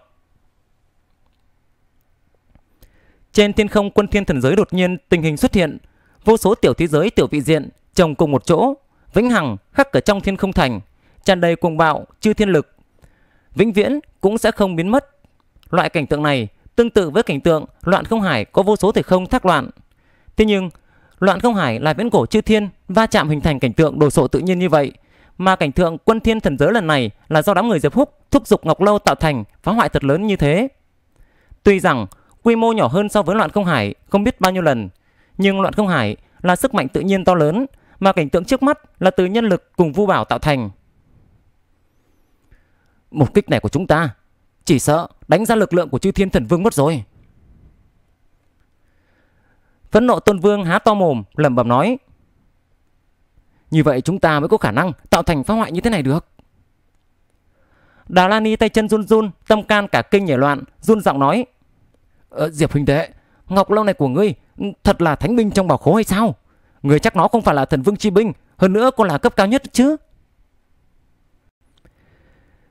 A: Trên thiên không quân thiên thần giới đột nhiên tình hình xuất hiện, vô số tiểu thế giới tiểu vị diện chồng cùng một chỗ, vĩnh hằng khắc ở trong thiên không thành tràn đầy cuồng bạo, chư thiên lực, vĩnh viễn cũng sẽ không biến mất. Loại cảnh tượng này tương tự với cảnh tượng loạn không hải có vô số thể không thác loạn. Thế nhưng, loạn không hải là viễn cổ chư thiên va chạm hình thành cảnh tượng đồ sộ tự nhiên như vậy, mà cảnh tượng quân thiên thần giới lần này là do đám người Diệp Húc thúc dục Ngọc Lâu tạo thành phá hoại thật lớn như thế. Tuy rằng quy mô nhỏ hơn so với loạn không hải không biết bao nhiêu lần, nhưng loạn không hải là sức mạnh tự nhiên to lớn mà cảnh tượng trước mắt là từ nhân lực cùng vu bảo tạo thành. Mục kích này của chúng ta Chỉ sợ đánh ra lực lượng của chư thiên thần vương mất rồi Phấn nộ tôn vương há to mồm lẩm bẩm nói Như vậy chúng ta mới có khả năng tạo thành phá hoại như thế này được Đà La Ni tay chân run run Tâm can cả kinh nhảy loạn Run giọng nói ờ, Diệp huynh đệ Ngọc lâu này của ngươi Thật là thánh binh trong bảo khố hay sao Người chắc nó không phải là thần vương chi binh Hơn nữa còn là cấp cao nhất chứ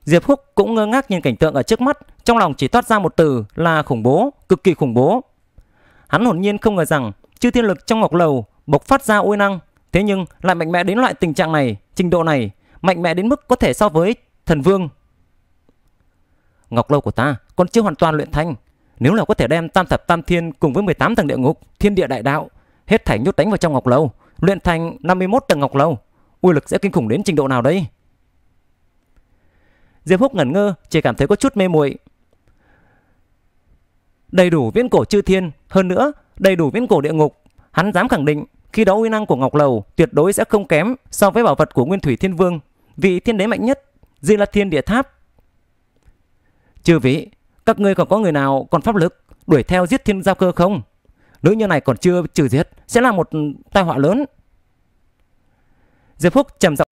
A: Diệp Húc cũng ngơ ngác nhìn cảnh tượng ở trước mắt, trong lòng chỉ toát ra một từ là khủng bố, cực kỳ khủng bố. Hắn hồn nhiên không ngờ rằng chư thiên lực trong ngọc lầu bộc phát ra uy năng, thế nhưng lại mạnh mẽ đến loại tình trạng này, trình độ này, mạnh mẽ đến mức có thể so với thần vương. Ngọc lâu của ta còn chưa hoàn toàn luyện thành, nếu là có thể đem tam thập tam thiên cùng với 18 tầng địa ngục, thiên địa đại đạo hết thảy nhốt đánh vào trong ngọc lâu, luyện thành 51 tầng ngọc lâu, uy lực sẽ kinh khủng đến trình độ nào đây? Diệp Húc ngẩn ngơ, chỉ cảm thấy có chút mê muội. Đầy đủ viễn cổ chư thiên, hơn nữa, đầy đủ viễn cổ địa ngục, hắn dám khẳng định khi đó uy năng của Ngọc Lầu tuyệt đối sẽ không kém so với bảo vật của Nguyên Thủy Thiên Vương, vị thiên đế mạnh nhất, Di là Thiên Địa Tháp. Chư vị, các ngươi còn có người nào còn pháp lực đuổi theo giết thiên giao cơ không? Nữ nhân này còn chưa trừ giết sẽ là một tai họa lớn. Diệp Húc trầm giọng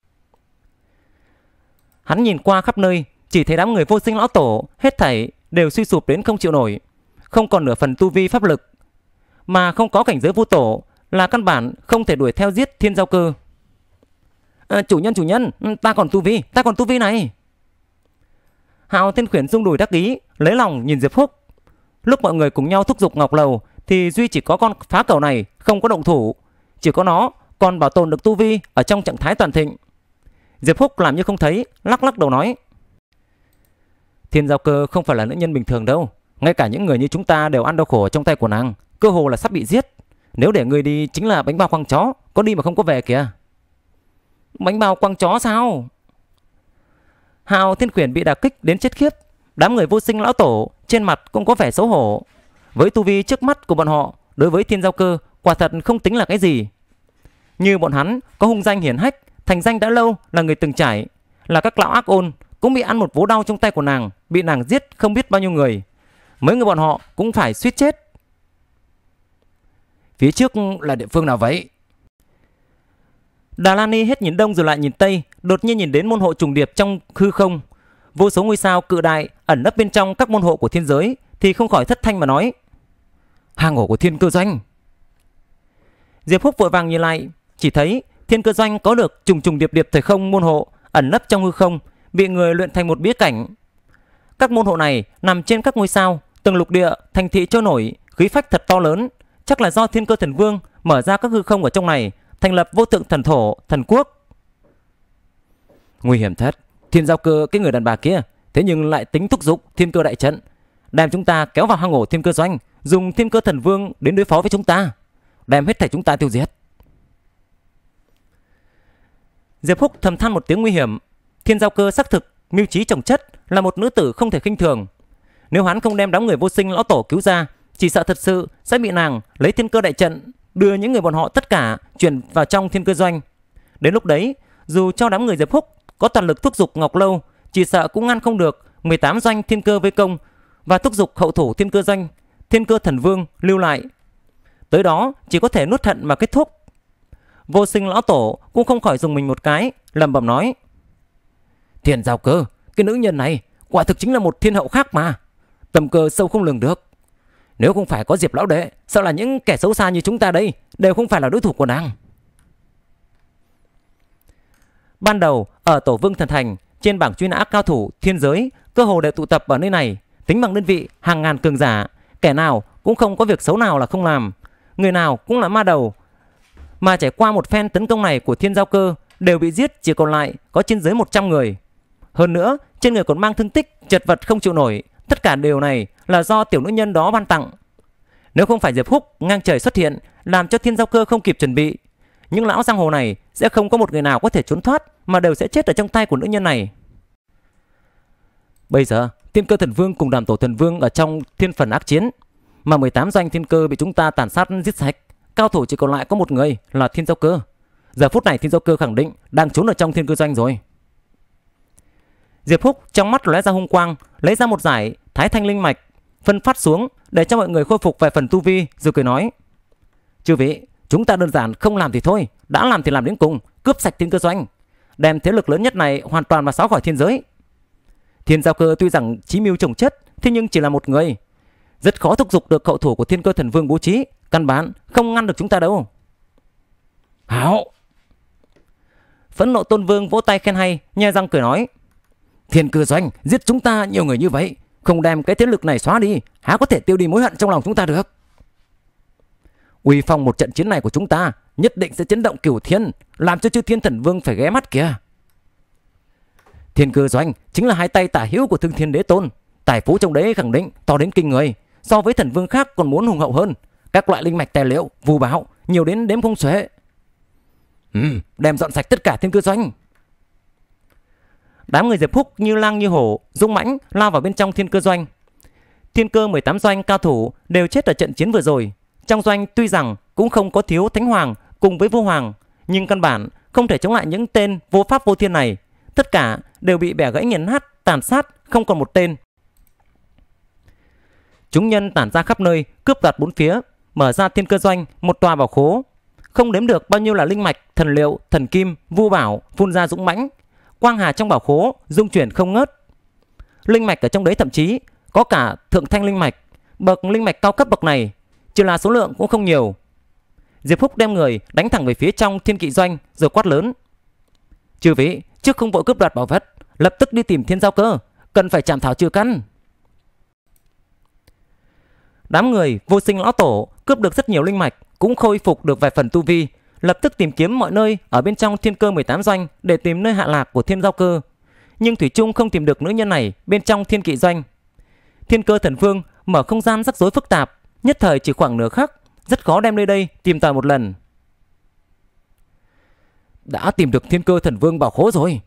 A: Hắn nhìn qua khắp nơi, chỉ thấy đám người vô sinh lão tổ, hết thảy đều suy sụp đến không chịu nổi, không còn nửa phần tu vi pháp lực, mà không có cảnh giới vô tổ là căn bản không thể đuổi theo giết thiên giao cơ. À, chủ nhân chủ nhân, ừ, ta còn tu vi, ta còn tu vi này. Hào Thiên Khuyển rung đùi đắc ý, lấy lòng nhìn Diệp Phúc. Lúc mọi người cùng nhau thúc giục Ngọc Lầu thì duy chỉ có con phá cầu này không có động thủ, chỉ có nó còn bảo tồn được tu vi ở trong trạng thái toàn thịnh. Diệp Húc làm như không thấy, lắc lắc đầu nói. Thiên giao cơ không phải là nữ nhân bình thường đâu. Ngay cả những người như chúng ta đều ăn đau khổ trong tay của nàng. Cơ hồ là sắp bị giết. Nếu để người đi chính là bánh bao quăng chó. Có đi mà không có về kìa. Bánh bao quăng chó sao? Hào Thiên Quyển bị đả kích đến chết khiếp. Đám người vô sinh lão tổ trên mặt cũng có vẻ xấu hổ. Với tu vi trước mắt của bọn họ, đối với thiên giao cơ quả thật không tính là cái gì. Như bọn hắn có hung danh hiển hách Thành danh đã lâu là người từng trải, là các lão ác ôn cũng bị ăn một vố đau trong tay của nàng, bị nàng giết không biết bao nhiêu người. Mấy người bọn họ cũng phải suýt chết. Phía trước là địa phương nào vậy? Đà Lan Ni hết nhìn đông rồi lại nhìn tây, đột nhiên nhìn đến môn hộ trùng điệp trong hư không. Vô số ngôi sao cự đại ẩn nấp bên trong các môn hộ của thiên giới thì không khỏi thất thanh mà nói. Hàng ổ của thiên cơ doanh. Diệp Húc vội vàng nhìn lại, chỉ thấy Thiên cơ doanh có được trùng trùng điệp điệp thời không môn hộ ẩn nấp trong hư không, bị người luyện thành một bía cảnh. Các môn hộ này nằm trên các ngôi sao, từng lục địa, thành thị cho nổi, khí phách thật to lớn, chắc là do Thiên Cơ Thần Vương mở ra các hư không ở trong này, thành lập vô thượng thần thổ, thần quốc. Nguy hiểm thật, Thiên Giao Cơ cái người đàn bà kia, thế nhưng lại tính thúc giục Thiên Cơ đại trận, đem chúng ta kéo vào hang ổ Thiên Cơ doanh, dùng Thiên Cơ Thần Vương đến đối phó với chúng ta, đem hết thảy chúng ta tiêu diệt. Diệp Húc thầm than một tiếng nguy hiểm. Thiên giao cơ xác thực, mưu trí trồng chất là một nữ tử không thể khinh thường. Nếu hắn không đem đám người vô sinh lão tổ cứu ra, chỉ sợ thật sự sẽ bị nàng lấy thiên cơ đại trận đưa những người bọn họ tất cả chuyển vào trong thiên cơ doanh. Đến lúc đấy, dù cho đám người Diệp Húc có toàn lực thúc giục Ngọc Lâu, chỉ sợ cũng ngăn không được 18 doanh thiên cơ vây công và thúc giục hậu thủ thiên cơ doanh, thiên cơ thần vương lưu lại. Tới đó chỉ có thể nuốt thận mà kết thúc. Vô sinh lão tổ cũng không khỏi dùng mình một cái, lẩm bẩm nói. Thiền giao cơ, cái nữ nhân này quả thực chính là một thiên hậu khác mà. Tầm cơ sâu không lường được. Nếu không phải có Diệp lão đệ, sao là những kẻ xấu xa như chúng ta đây đều không phải là đối thủ của nàng. Ban đầu ở Tổ Vương Thần Thành, trên bảng truy nã cao thủ thiên giới, cơ hồ đều tụ tập ở nơi này, tính bằng đơn vị hàng ngàn cường giả, kẻ nào cũng không có việc xấu nào là không làm, người nào cũng là ma đầu, mà trải qua một phen tấn công này của thiên giao cơ đều bị giết chỉ còn lại có trên dưới 100 người. Hơn nữa, trên người còn mang thương tích, chật vật không chịu nổi, tất cả điều này là do tiểu nữ nhân đó ban tặng. Nếu không phải Diệp Húc ngang trời xuất hiện, làm cho thiên giao cơ không kịp chuẩn bị, những lão giang hồ này sẽ không có một người nào có thể trốn thoát mà đều sẽ chết ở trong tay của nữ nhân này. Bây giờ, Thiên Cơ Thần Vương cùng Đàm Tổ Thần Vương ở trong thiên phần ác chiến, mà 18 doanh thiên cơ bị chúng ta tàn sát giết sạch, Cao thủ chỉ còn lại có một người là Thiên Giao Cơ. Giờ phút này Thiên Giao Cơ khẳng định đang trốn ở trong thiên Cơ doanh rồi. Diệp Húc trong mắt lóe ra hung quang, lấy ra một giải Thái Thanh Linh Mạch, phân phát xuống để cho mọi người khôi phục về phần tu vi rồi cười nói. Chư vị, chúng ta đơn giản không làm thì thôi, đã làm thì làm đến cùng, cướp sạch thiên cơ doanh, đem thế lực lớn nhất này hoàn toàn mà xóa khỏi thiên giới. Thiên giao cơ tuy rằng chí mưu trồng chất, thế nhưng chỉ là một người. Rất khó thúc giục được hậu thủ của thiên cơ thần vương bố trí Căn bản không ngăn được chúng ta đâu. Hảo. Phẫn nộ tôn vương vỗ tay khen hay, nhe răng cười nói. Thiên cư doanh giết chúng ta nhiều người như vậy, không đem cái thế lực này xóa đi, há có thể tiêu đi mối hận trong lòng chúng ta được. Uy phong một trận chiến này của chúng ta nhất định sẽ chấn động cửu thiên, làm cho chư thiên thần vương phải ghé mắt kìa. Thiên cư doanh chính là hai tay tả hữu của thương thiên đế tôn, tài phú trong đấy khẳng định to đến kinh người, so với thần vương khác còn muốn hùng hậu hơn, các loại linh mạch tài liệu, vu báo, nhiều đến đếm không xuể. Ừ, đem dọn sạch tất cả thiên cơ doanh. Đám người Diệp Húc như lang như hổ, dũng mãnh lao vào bên trong thiên cơ doanh. Thiên cơ 18 doanh cao thủ đều chết ở trận chiến vừa rồi. Trong doanh tuy rằng cũng không có thiếu Thánh Hoàng cùng với vô Hoàng, nhưng căn bản không thể chống lại những tên vô pháp vô thiên này. Tất cả đều bị bẻ gãy nghiền nát, tàn sát, không còn một tên. Chúng nhân tản ra khắp nơi, cướp đoạt bốn phía, mở ra thiên cơ doanh một tòa bảo khố. Không đếm được bao nhiêu là linh mạch, thần liệu, thần kim, vu bảo, phun ra dũng mãnh. Quang hà trong bảo khố, dung chuyển không ngớt. Linh mạch ở trong đấy thậm chí có cả thượng thanh linh mạch, bậc linh mạch cao cấp bậc này, chỉ là số lượng cũng không nhiều. Diệp Phúc đem người đánh thẳng về phía trong thiên kỵ doanh rồi quát lớn. Chư vị, trước không vội cướp đoạt bảo vật, lập tức đi tìm thiên giao cơ, cần phải chạm thảo trừ căn. Đám người vô sinh lão tổ cướp được rất nhiều linh mạch, cũng khôi phục được vài phần tu vi, lập tức tìm kiếm mọi nơi ở bên trong thiên cơ 18 doanh để tìm nơi hạ lạc của thiên giao cơ. Nhưng Thủy Trung không tìm được nữ nhân này bên trong thiên kỵ doanh. Thiên cơ thần vương mở không gian rắc rối phức tạp, nhất thời chỉ khoảng nửa khắc, rất khó đem nơi đây tìm tòi một lần. Đã tìm được thiên cơ thần vương bảo khố rồi.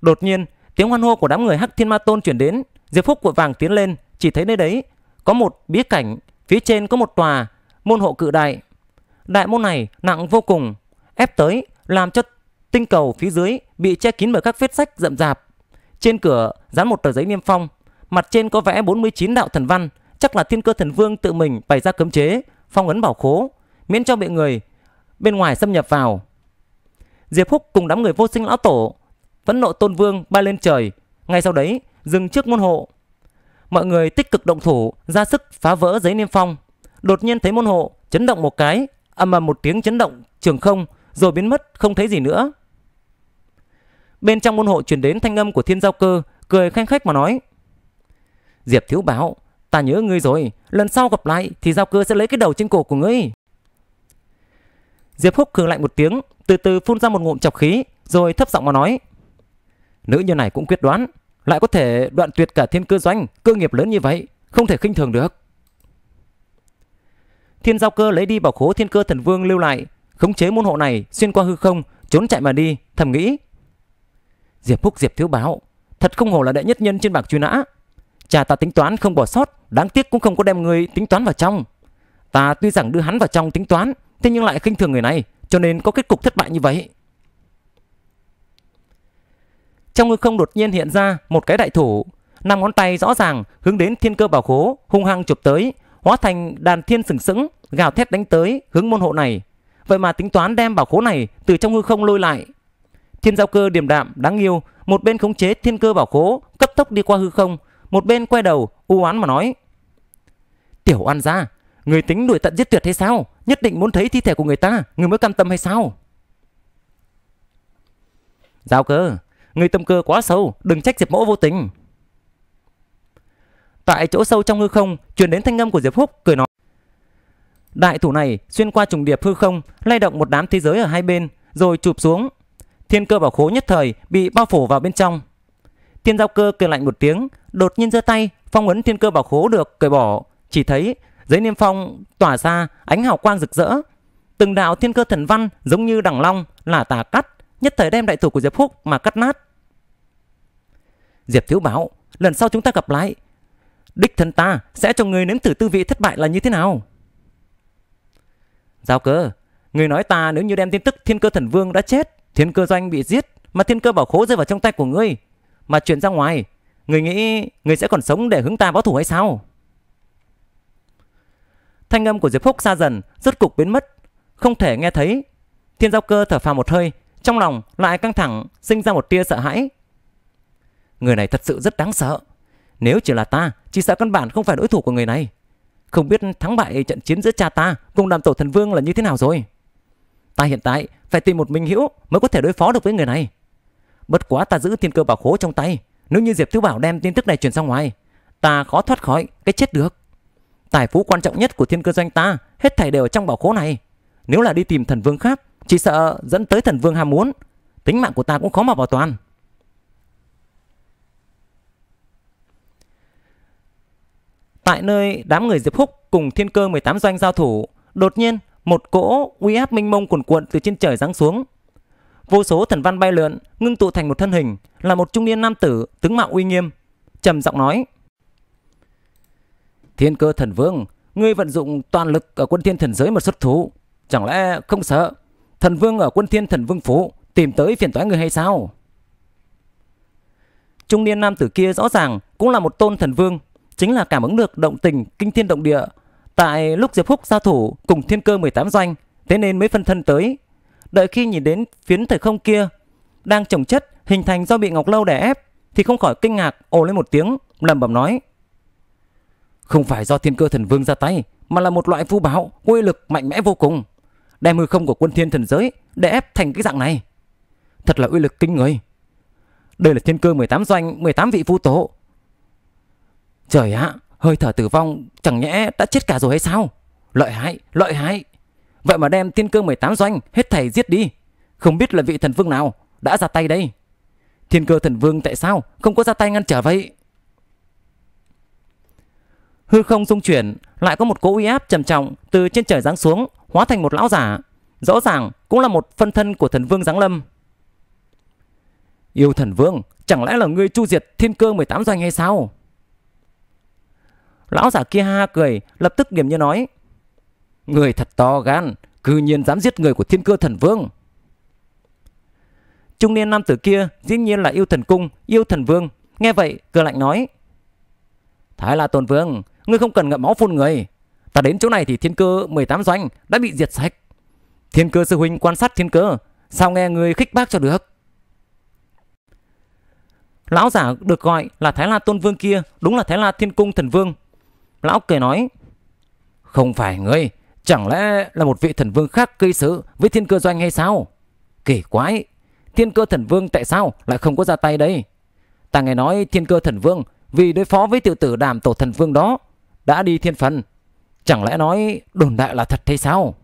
A: Đột nhiên, tiếng hoan hô của đám người Hắc Thiên Ma Tôn chuyển đến, Diệp Phúc vội vàng tiến lên, chỉ thấy nơi đấy có một bía cảnh Phía trên có một tòa môn hộ cự đại. Đại môn này nặng vô cùng, ép tới làm cho tinh cầu phía dưới bị che kín bởi các vết sách rậm rạp. Trên cửa dán một tờ giấy niêm phong, mặt trên có vẽ 49 đạo thần văn, chắc là thiên cơ thần vương tự mình bày ra cấm chế, phong ấn bảo khố, miễn cho bị người bên ngoài xâm nhập vào. Diệp Húc cùng đám người vô sinh lão tổ, vẫn nộ tôn vương bay lên trời, ngay sau đấy dừng trước môn hộ, mọi người tích cực động thủ, ra sức phá vỡ giấy niêm phong. Đột nhiên thấy môn hộ chấn động một cái, âm ầm một tiếng chấn động trường không rồi biến mất không thấy gì nữa. Bên trong môn hộ truyền đến thanh âm của Thiên Giao Cơ, cười khanh khách mà nói: "Diệp thiếu báo, ta nhớ ngươi rồi, lần sau gặp lại thì Giao Cơ sẽ lấy cái đầu trên cổ của ngươi." Diệp húc cường lạnh một tiếng, từ từ phun ra một ngụm chọc khí, rồi thấp giọng mà nói: "Nữ như này cũng quyết đoán, lại có thể đoạn tuyệt cả thiên cơ doanh, cơ nghiệp lớn như vậy, không thể khinh thường được. Thiên giao cơ lấy đi bảo khố thiên cơ thần vương lưu lại, khống chế môn hộ này xuyên qua hư không, trốn chạy mà đi, thầm nghĩ. Diệp Phúc Diệp thiếu báo, thật không hổ là đệ nhất nhân trên bảng truy nã. Chà ta tính toán không bỏ sót, đáng tiếc cũng không có đem người tính toán vào trong. Ta tuy rằng đưa hắn vào trong tính toán, thế nhưng lại khinh thường người này, cho nên có kết cục thất bại như vậy trong hư không đột nhiên hiện ra một cái đại thủ, năm ngón tay rõ ràng hướng đến thiên cơ bảo khố, hung hăng chụp tới, hóa thành đàn thiên sừng sững, gào thét đánh tới hướng môn hộ này. Vậy mà tính toán đem bảo khố này từ trong hư không lôi lại. Thiên giao cơ điềm đạm đáng yêu, một bên khống chế thiên cơ bảo khố, cấp tốc đi qua hư không, một bên quay đầu u oán mà nói: "Tiểu An gia, người tính đuổi tận giết tuyệt hay sao? Nhất định muốn thấy thi thể của người ta, người mới cam tâm hay sao?" Giao cơ, Người tâm cơ quá sâu, đừng trách Diệp Mỗ vô tình. Tại chỗ sâu trong hư không, truyền đến thanh âm của Diệp Húc cười nói. Đại thủ này xuyên qua trùng điệp hư không, lay động một đám thế giới ở hai bên, rồi chụp xuống. Thiên cơ bảo khố nhất thời bị bao phủ vào bên trong. Thiên giao cơ cười lạnh một tiếng, đột nhiên giơ tay, phong ấn thiên cơ bảo khố được cởi bỏ. Chỉ thấy giấy niêm phong tỏa ra ánh hào quang rực rỡ. Từng đạo thiên cơ thần văn giống như đằng long là tà cắt nhất thời đem đại thủ của Diệp Phúc mà cắt nát. Diệp Thiếu bảo, lần sau chúng ta gặp lại, đích thân ta sẽ cho người nếm thử tư vị thất bại là như thế nào. Giao cơ, người nói ta nếu như đem tin tức thiên cơ thần vương đã chết, thiên cơ doanh bị giết, mà thiên cơ bảo khố rơi vào trong tay của ngươi, mà chuyển ra ngoài, người nghĩ người sẽ còn sống để hướng ta báo thù hay sao? Thanh âm của Diệp Phúc xa dần, rốt cục biến mất, không thể nghe thấy. Thiên giao cơ thở phào một hơi, trong lòng lại căng thẳng, sinh ra một tia sợ hãi. Người này thật sự rất đáng sợ. Nếu chỉ là ta, chỉ sợ căn bản không phải đối thủ của người này. Không biết thắng bại trận chiến giữa cha ta cùng đàm tổ thần vương là như thế nào rồi. Ta hiện tại phải tìm một minh hữu mới có thể đối phó được với người này. Bất quá ta giữ thiên cơ bảo khố trong tay. Nếu như Diệp Thứ Bảo đem tin tức này truyền ra ngoài, ta khó thoát khỏi cái chết được. Tài phú quan trọng nhất của thiên cơ doanh ta hết thảy đều ở trong bảo khố này. Nếu là đi tìm thần vương khác chỉ sợ dẫn tới thần vương ham muốn Tính mạng của ta cũng khó mà bảo toàn Tại nơi đám người Diệp Húc cùng thiên cơ 18 doanh giao thủ Đột nhiên một cỗ uy áp minh mông cuồn cuộn từ trên trời giáng xuống Vô số thần văn bay lượn ngưng tụ thành một thân hình Là một trung niên nam tử tướng mạo uy nghiêm trầm giọng nói Thiên cơ thần vương Ngươi vận dụng toàn lực ở quân thiên thần giới mà xuất thủ Chẳng lẽ không sợ Thần Vương ở quân thiên thần Vương Phủ tìm tới phiền toái người hay sao? Trung niên nam tử kia rõ ràng cũng là một tôn thần vương, chính là cảm ứng được động tình kinh thiên động địa. Tại lúc Diệp Phúc giao thủ cùng thiên cơ 18 doanh, thế nên mới phân thân tới. Đợi khi nhìn đến phiến thời không kia, đang trồng chất hình thành do bị Ngọc Lâu đè ép, thì không khỏi kinh ngạc ồ lên một tiếng, lẩm bẩm nói. Không phải do thiên cơ thần vương ra tay, mà là một loại phu bảo uy lực mạnh mẽ vô cùng đem hư không của quân thiên thần giới để ép thành cái dạng này. Thật là uy lực kinh người. Đây là thiên cơ 18 doanh, 18 vị phu tổ Trời ạ, hơi thở tử vong chẳng nhẽ đã chết cả rồi hay sao? Lợi hại, lợi hại. Vậy mà đem thiên cơ 18 doanh hết thảy giết đi. Không biết là vị thần vương nào đã ra tay đây. Thiên cơ thần vương tại sao không có ra tay ngăn trở vậy? Hư không dung chuyển, lại có một cỗ uy áp trầm trọng từ trên trời giáng xuống, hóa thành một lão giả, rõ ràng cũng là một phân thân của thần vương Giáng Lâm. Yêu thần vương, chẳng lẽ là ngươi chu diệt thiên cơ 18 doanh hay sao? Lão giả kia ha cười, lập tức điểm như nói. Người thật to gan, cư nhiên dám giết người của thiên cơ thần vương. Trung niên nam tử kia dĩ nhiên là yêu thần cung, yêu thần vương. Nghe vậy, cờ lạnh nói. Thái là tôn vương, ngươi không cần ngậm máu phun người, Ta đến chỗ này thì thiên cơ 18 doanh đã bị diệt sạch. Thiên cơ sư huynh quan sát thiên cơ, sao nghe người khích bác cho được? Lão giả được gọi là Thái La Tôn Vương kia đúng là Thái La Thiên Cung Thần Vương. Lão cười nói, không phải ngươi, chẳng lẽ là một vị thần vương khác gây sự với thiên cơ doanh hay sao? Kỳ quái, thiên cơ thần vương tại sao lại không có ra tay đây? Ta nghe nói thiên cơ thần vương vì đối phó với tiểu tử đàm tổ thần vương đó đã đi thiên phần Chẳng lẽ nói đồn đại là thật thế sao?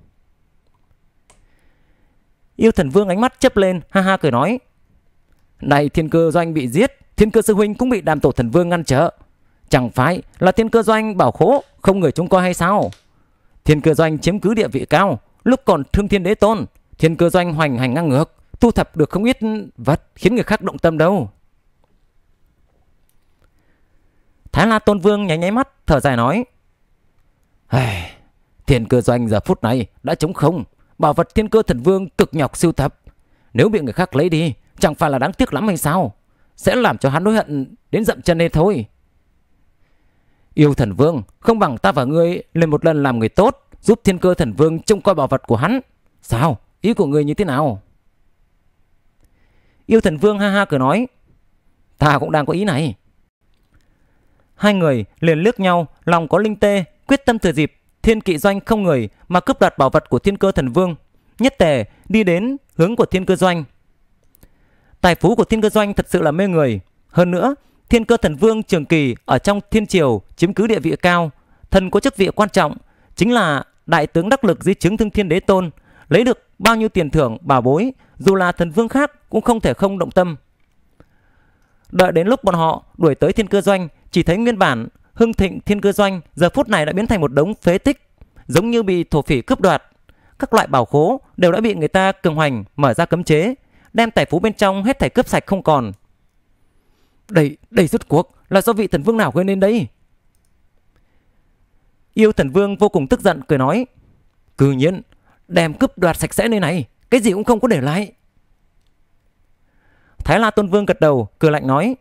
A: Yêu thần vương ánh mắt chấp lên, ha ha cười nói. Này thiên cơ doanh bị giết, thiên cơ sư huynh cũng bị đàm tổ thần vương ngăn trở. Chẳng phải là thiên cơ doanh bảo khố, không người chúng coi hay sao? Thiên cơ doanh chiếm cứ địa vị cao, lúc còn thương thiên đế tôn, thiên cơ doanh hoành hành ngang ngược, thu thập được không ít vật khiến người khác động tâm đâu. Thái La Tôn Vương nháy nháy mắt, thở dài nói. Ai... Thiên cơ doanh giờ phút này đã trống không Bảo vật thiên cơ thần vương cực nhọc siêu tập Nếu bị người khác lấy đi Chẳng phải là đáng tiếc lắm hay sao Sẽ làm cho hắn hối hận đến dậm chân đây thôi Yêu thần vương Không bằng ta và ngươi lên một lần làm người tốt Giúp thiên cơ thần vương trông coi bảo vật của hắn Sao ý của ngươi như thế nào Yêu thần vương ha ha cười nói Ta cũng đang có ý này Hai người liền lướt nhau Lòng có linh tê quyết tâm thừa dịp thiên kỵ doanh không người mà cướp đoạt bảo vật của thiên cơ thần vương nhất tề đi đến hướng của thiên cơ doanh tài phú của thiên cơ doanh thật sự là mê người hơn nữa thiên cơ thần vương trường kỳ ở trong thiên triều chiếm cứ địa vị cao thần có chức vị quan trọng chính là đại tướng đắc lực dưới chứng thương thiên đế tôn lấy được bao nhiêu tiền thưởng bảo bối dù là thần vương khác cũng không thể không động tâm đợi đến lúc bọn họ đuổi tới thiên cơ doanh chỉ thấy nguyên bản hưng thịnh thiên cơ doanh giờ phút này đã biến thành một đống phế tích, giống như bị thổ phỉ cướp đoạt. Các loại bảo khố đều đã bị người ta cường hoành, mở ra cấm chế, đem tài phú bên trong hết thảy cướp sạch không còn. Đây, đây rốt cuộc là do vị thần vương nào gây nên đấy? Yêu thần vương vô cùng tức giận cười nói, cư nhiên đem cướp đoạt sạch sẽ nơi này, cái gì cũng không có để lại. Thái La Tôn Vương gật đầu, cười lạnh nói,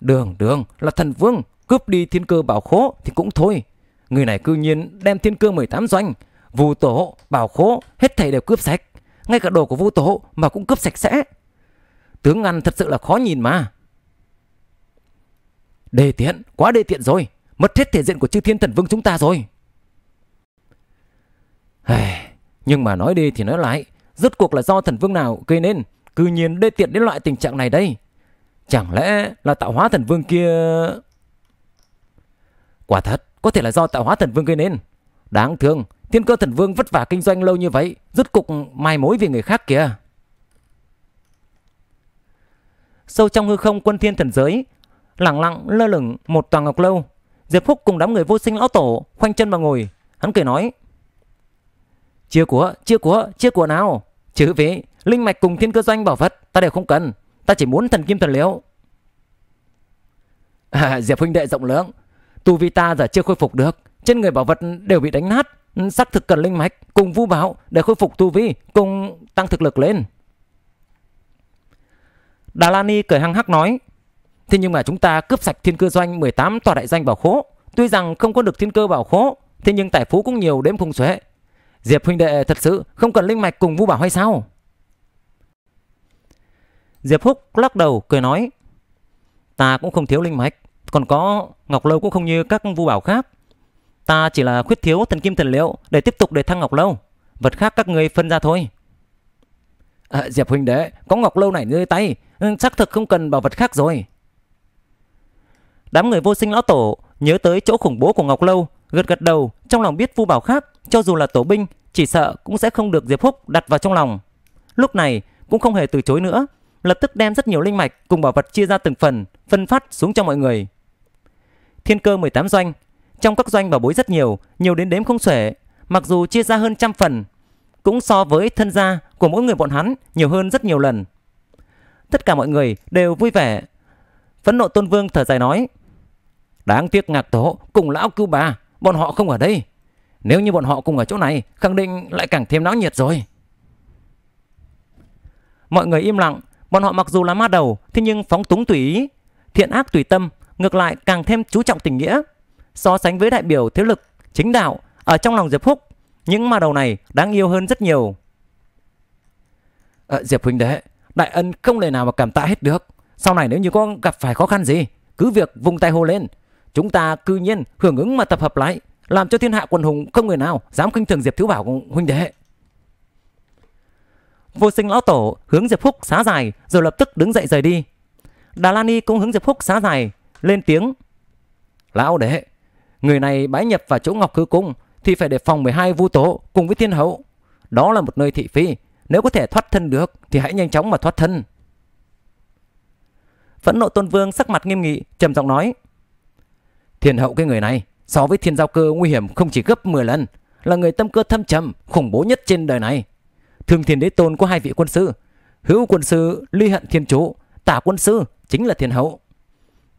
A: Đường, đường, là thần vương, cướp đi thiên cơ bảo khố thì cũng thôi. Người này cư nhiên đem thiên cơ 18 doanh, vũ tổ, bảo khố, hết thảy đều cướp sạch. Ngay cả đồ của vũ tổ mà cũng cướp sạch sẽ. Tướng ăn thật sự là khó nhìn mà. Đề tiện, quá đề tiện rồi. Mất hết thể diện của chư thiên thần vương chúng ta rồi. Nhưng mà nói đi thì nói lại, rốt cuộc là do thần vương nào gây nên, cư nhiên đê tiện đến loại tình trạng này đây. Chẳng lẽ là tạo hóa thần vương kia... Quả thật, có thể là do tạo hóa thần vương gây nên. Đáng thương, thiên cơ thần vương vất vả kinh doanh lâu như vậy, rút cục mai mối vì người khác kìa. Sâu trong hư không quân thiên thần giới, lặng lặng lơ lửng một tòa ngọc lâu. Diệp Phúc cùng đám người vô sinh lão tổ khoanh chân mà ngồi, hắn cười nói: "Chia của, chia của, chia của nào? chữ vị linh mạch cùng thiên cơ doanh bảo vật ta đều không cần, ta chỉ muốn thần kim thần liễu." À, Diệp huynh đệ rộng lớn Tu vi ta giờ chưa khôi phục được Trên người bảo vật đều bị đánh nát Xác thực cần linh mạch cùng vũ bảo Để khôi phục tu vi cùng tăng thực lực lên Đà Lani cười hăng hắc nói Thế nhưng mà chúng ta cướp sạch thiên cơ doanh 18 tòa đại danh bảo khố Tuy rằng không có được thiên cơ bảo khố Thế nhưng tài phú cũng nhiều đếm không xuể Diệp huynh đệ thật sự không cần linh mạch cùng vũ bảo hay sao Diệp Húc lắc đầu cười nói Ta cũng không thiếu linh mạch còn có ngọc lâu cũng không như các vũ bảo khác. Ta chỉ là khuyết thiếu thần kim thần liệu để tiếp tục để thăng ngọc lâu. Vật khác các người phân ra thôi. À, Diệp huynh đệ, có ngọc lâu này nơi tay, ừ, xác thực không cần bảo vật khác rồi. Đám người vô sinh lão tổ nhớ tới chỗ khủng bố của ngọc lâu, gật gật đầu, trong lòng biết vu bảo khác, cho dù là tổ binh, chỉ sợ cũng sẽ không được Diệp Húc đặt vào trong lòng. Lúc này cũng không hề từ chối nữa, lập tức đem rất nhiều linh mạch cùng bảo vật chia ra từng phần, phân phát xuống cho mọi người thiên cơ 18 doanh. Trong các doanh bảo bối rất nhiều, nhiều đến đếm không xuể, mặc dù chia ra hơn trăm phần, cũng so với thân gia của mỗi người bọn hắn nhiều hơn rất nhiều lần. Tất cả mọi người đều vui vẻ. Phẫn nộ Tôn Vương thở dài nói, Đáng tiếc ngạc tố cùng lão cứu bà, bọn họ không ở đây. Nếu như bọn họ cùng ở chỗ này, khẳng định lại càng thêm náo nhiệt rồi. Mọi người im lặng, bọn họ mặc dù là ma đầu, thế nhưng phóng túng tùy ý, thiện ác tùy tâm ngược lại càng thêm chú trọng tình nghĩa. So sánh với đại biểu thế lực chính đạo ở trong lòng Diệp Phúc, những ma đầu này đáng yêu hơn rất nhiều. À, Diệp huynh đệ, đại ân không lời nào mà cảm tạ hết được. Sau này nếu như con gặp phải khó khăn gì, cứ việc vung tay hô lên. Chúng ta cư nhiên hưởng ứng mà tập hợp lại, làm cho thiên hạ quần hùng không người nào dám khinh thường Diệp Thiếu Bảo của huynh đệ. Vô sinh lão tổ hướng Diệp Phúc xá dài rồi lập tức đứng dậy rời đi. Đà Lan Y cũng hướng Diệp Phúc xá dài lên tiếng. Lão đệ người này bái nhập vào chỗ Ngọc Hư Cung thì phải đề phòng 12 vu tố cùng với thiên hậu. Đó là một nơi thị phi, nếu có thể thoát thân được thì hãy nhanh chóng mà thoát thân. Phẫn nộ Tôn Vương sắc mặt nghiêm nghị, trầm giọng nói. Thiên hậu cái người này so với thiên giao cơ nguy hiểm không chỉ gấp 10 lần, là người tâm cơ thâm trầm, khủng bố nhất trên đời này. Thương Thiên Đế Tôn có hai vị quân sư, Hữu quân sư Ly Hận Thiên Chủ, Tả quân sư chính là Thiên Hậu.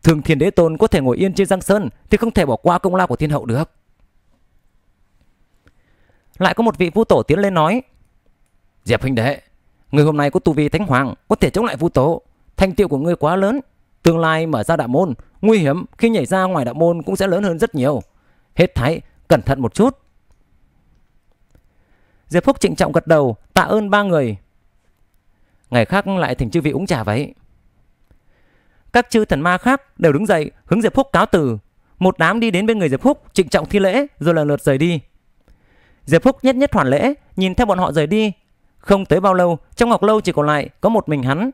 A: Thường thiên Đế Tôn có thể ngồi yên trên giang sơn thì không thể bỏ qua công lao của thiên hậu được. Lại có một vị vu tổ tiến lên nói: "Diệp huynh đệ, người hôm nay có tu vi thánh hoàng, có thể chống lại vu tổ, thành tựu của ngươi quá lớn, tương lai mở ra đạo môn, nguy hiểm khi nhảy ra ngoài đạo môn cũng sẽ lớn hơn rất nhiều. Hết thái, cẩn thận một chút." Diệp Phúc trịnh trọng gật đầu, tạ ơn ba người. Ngày khác lại thỉnh chư vị uống trà vậy. Các chư thần ma khác đều đứng dậy hướng Diệp Phúc cáo từ. Một đám đi đến bên người Diệp Phúc trịnh trọng thi lễ rồi lần lượt rời đi. Diệp Phúc nhất nhất hoàn lễ nhìn theo bọn họ rời đi. Không tới bao lâu trong ngọc lâu chỉ còn lại có một mình hắn.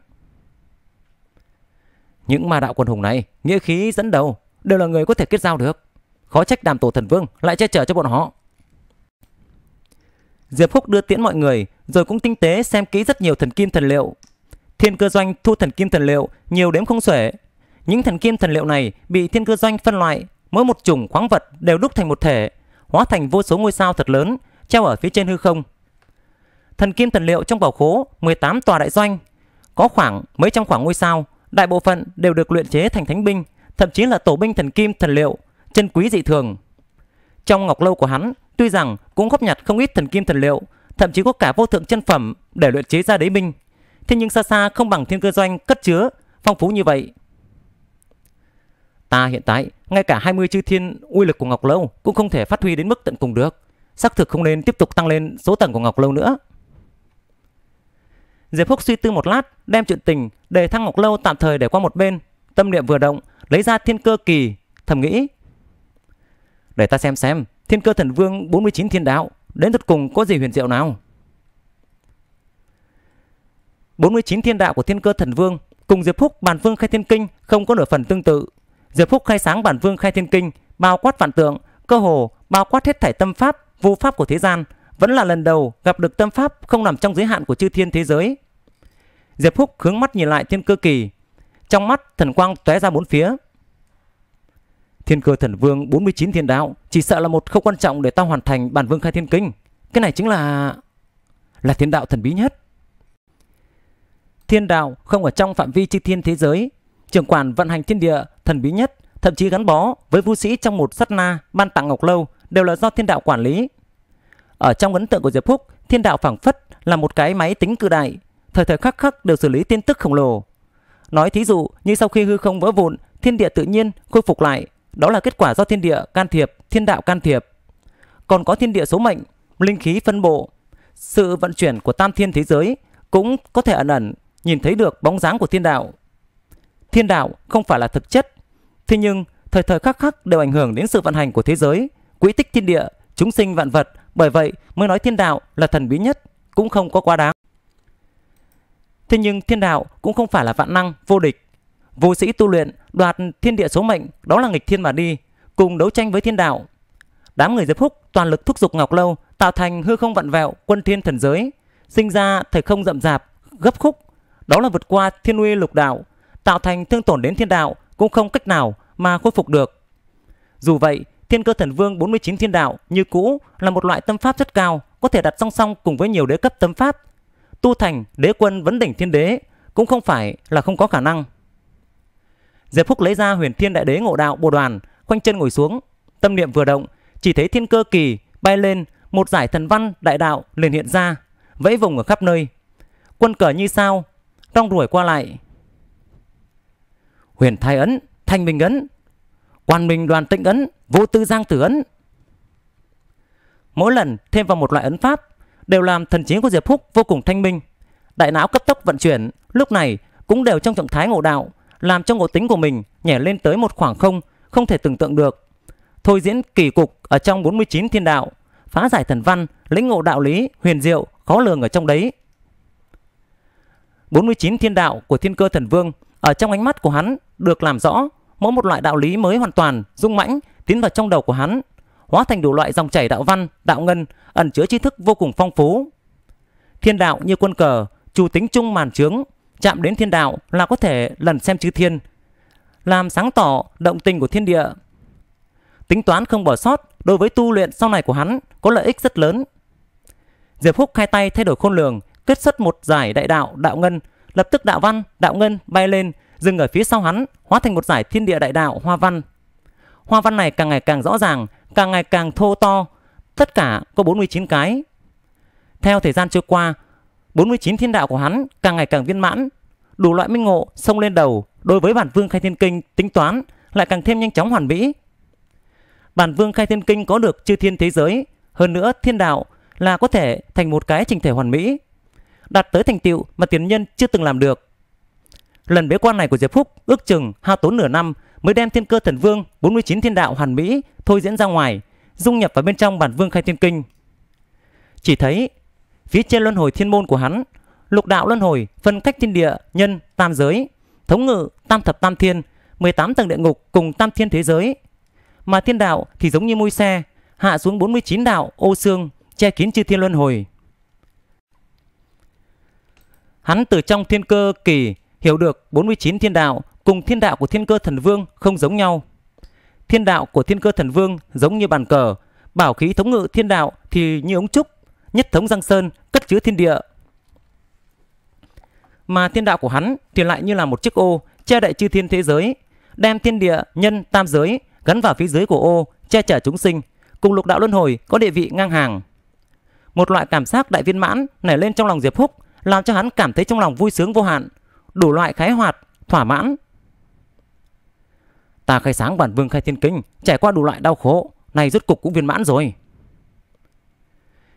A: Những ma đạo quần hùng này nghĩa khí dẫn đầu đều là người có thể kết giao được. Khó trách đàm tổ thần vương lại che chở cho bọn họ. Diệp Phúc đưa tiễn mọi người rồi cũng tinh tế xem kỹ rất nhiều thần kim thần liệu Thiên cơ doanh thu thần kim thần liệu nhiều đếm không xuể. Những thần kim thần liệu này bị thiên cơ doanh phân loại, mỗi một chủng khoáng vật đều đúc thành một thể, hóa thành vô số ngôi sao thật lớn treo ở phía trên hư không. Thần kim thần liệu trong bảo khố 18 tòa đại doanh, có khoảng mấy trăm khoảng ngôi sao, đại bộ phận đều được luyện chế thành thánh binh, thậm chí là tổ binh thần kim thần liệu, chân quý dị thường. Trong ngọc lâu của hắn, tuy rằng cũng góp nhặt không ít thần kim thần liệu, thậm chí có cả vô thượng chân phẩm để luyện chế ra đế binh thế nhưng xa xa không bằng thiên cơ doanh cất chứa, phong phú như vậy. Ta hiện tại, ngay cả 20 chư thiên uy lực của Ngọc Lâu cũng không thể phát huy đến mức tận cùng được. Xác thực không nên tiếp tục tăng lên số tầng của Ngọc Lâu nữa. Diệp Phúc suy tư một lát, đem chuyện tình để thăng Ngọc Lâu tạm thời để qua một bên. Tâm niệm vừa động, lấy ra thiên cơ kỳ, thầm nghĩ. Để ta xem xem, thiên cơ thần vương 49 thiên đạo, đến thật cùng có gì huyền diệu nào? 49 thiên đạo của thiên cơ thần vương cùng Diệp Phúc bản vương khai thiên kinh không có nửa phần tương tự. Diệp Phúc khai sáng bản vương khai thiên kinh, bao quát vạn tượng, cơ hồ bao quát hết thảy tâm pháp, vu pháp của thế gian, vẫn là lần đầu gặp được tâm pháp không nằm trong giới hạn của chư thiên thế giới. Diệp Phúc hướng mắt nhìn lại thiên cơ kỳ, trong mắt thần quang tóe ra bốn phía. Thiên cơ thần vương 49 thiên đạo chỉ sợ là một khâu quan trọng để ta hoàn thành bản vương khai thiên kinh. Cái này chính là là thiên đạo thần bí nhất. Thiên đạo không ở trong phạm vi chi thiên thế giới, trưởng quản vận hành thiên địa thần bí nhất, thậm chí gắn bó với vũ sĩ trong một sát na ban tặng ngọc lâu đều là do thiên đạo quản lý. Ở trong ấn tượng của Diệp Phúc, thiên đạo phảng phất là một cái máy tính cự đại, thời thời khắc khắc đều xử lý tin tức khổng lồ. Nói thí dụ như sau khi hư không vỡ vụn, thiên địa tự nhiên khôi phục lại, đó là kết quả do thiên địa can thiệp, thiên đạo can thiệp. Còn có thiên địa số mệnh, linh khí phân bộ, sự vận chuyển của tam thiên thế giới cũng có thể ẩn ẩn nhìn thấy được bóng dáng của thiên đạo. Thiên đạo không phải là thực chất, thế nhưng thời thời khắc khắc đều ảnh hưởng đến sự vận hành của thế giới, quỹ tích thiên địa, chúng sinh vạn vật, bởi vậy mới nói thiên đạo là thần bí nhất, cũng không có quá đáng. Thế nhưng thiên đạo cũng không phải là vạn năng, vô địch. Vô sĩ tu luyện đoạt thiên địa số mệnh, đó là nghịch thiên mà đi, cùng đấu tranh với thiên đạo. Đám người Diệp Húc toàn lực thúc dục Ngọc Lâu, tạo thành hư không vạn vẹo, quân thiên thần giới, sinh ra thời không rậm rạp, gấp khúc, đó là vượt qua thiên uy lục đạo, tạo thành thương tổn đến thiên đạo cũng không cách nào mà khôi phục được. Dù vậy, Thiên Cơ Thần Vương 49 Thiên Đạo như cũ là một loại tâm pháp rất cao, có thể đặt song song cùng với nhiều đế cấp tâm pháp. Tu thành đế quân vấn đỉnh thiên đế cũng không phải là không có khả năng. Diệp Phúc lấy ra Huyền Thiên Đại Đế Ngộ Đạo Bồ Đoàn, khoanh chân ngồi xuống, tâm niệm vừa động, chỉ thấy thiên cơ kỳ bay lên, một giải thần văn đại đạo liền hiện ra, vẫy vùng ở khắp nơi. Quân cờ như sao, Rong ruổi qua lại Huyền Thái Ấn Thanh Minh Ấn Quan Minh Đoàn Tịnh Ấn Vô Tư Giang Tử Ấn Mỗi lần thêm vào một loại ấn pháp Đều làm thần chiến của Diệp Phúc vô cùng thanh minh Đại não cấp tốc vận chuyển Lúc này cũng đều trong trạng thái ngộ đạo Làm cho ngộ tính của mình nhảy lên tới một khoảng không Không thể tưởng tượng được Thôi diễn kỳ cục ở trong 49 thiên đạo Phá giải thần văn Lĩnh ngộ đạo lý huyền diệu khó lường ở trong đấy 49 thiên đạo của thiên cơ thần vương ở trong ánh mắt của hắn được làm rõ, mỗi một loại đạo lý mới hoàn toàn, dung mãnh tiến vào trong đầu của hắn, hóa thành đủ loại dòng chảy đạo văn, đạo ngân, ẩn chứa tri thức vô cùng phong phú. Thiên đạo như quân cờ, chủ tính chung màn trướng, chạm đến thiên đạo là có thể lần xem chư thiên, làm sáng tỏ động tình của thiên địa. Tính toán không bỏ sót đối với tu luyện sau này của hắn có lợi ích rất lớn. Diệp Phúc khai tay thay đổi khôn lường, kết xuất một giải đại đạo đạo ngân lập tức đạo văn đạo ngân bay lên dừng ở phía sau hắn hóa thành một giải thiên địa đại đạo hoa văn hoa văn này càng ngày càng rõ ràng càng ngày càng thô to tất cả có 49 cái theo thời gian trôi qua 49 thiên đạo của hắn càng ngày càng viên mãn đủ loại minh ngộ xông lên đầu đối với bản vương khai thiên kinh tính toán lại càng thêm nhanh chóng hoàn mỹ bản vương khai thiên kinh có được chư thiên thế giới hơn nữa thiên đạo là có thể thành một cái trình thể hoàn mỹ đạt tới thành tựu mà tiền nhân chưa từng làm được. Lần bế quan này của Diệp Phúc ước chừng hao tốn nửa năm mới đem thiên cơ thần vương 49 thiên đạo hoàn mỹ thôi diễn ra ngoài, dung nhập vào bên trong bản vương khai thiên kinh. Chỉ thấy phía trên luân hồi thiên môn của hắn, lục đạo luân hồi phân cách thiên địa, nhân, tam giới, thống ngự, tam thập tam thiên, 18 tầng địa ngục cùng tam thiên thế giới. Mà thiên đạo thì giống như môi xe, hạ xuống 49 đạo ô xương che kín chư thiên luân hồi. Hắn từ trong thiên cơ kỳ hiểu được 49 thiên đạo cùng thiên đạo của thiên cơ thần vương không giống nhau. Thiên đạo của thiên cơ thần vương giống như bàn cờ, bảo khí thống ngự thiên đạo thì như ống trúc, nhất thống giang sơn, cất chứa thiên địa. Mà thiên đạo của hắn thì lại như là một chiếc ô che đậy chư thiên thế giới, đem thiên địa nhân tam giới gắn vào phía dưới của ô che chở chúng sinh, cùng lục đạo luân hồi có địa vị ngang hàng. Một loại cảm giác đại viên mãn nảy lên trong lòng Diệp Húc, làm cho hắn cảm thấy trong lòng vui sướng vô hạn, đủ loại khái hoạt, thỏa mãn. Ta khai sáng bản vương khai thiên kinh, trải qua đủ loại đau khổ, này rốt cục cũng viên mãn rồi.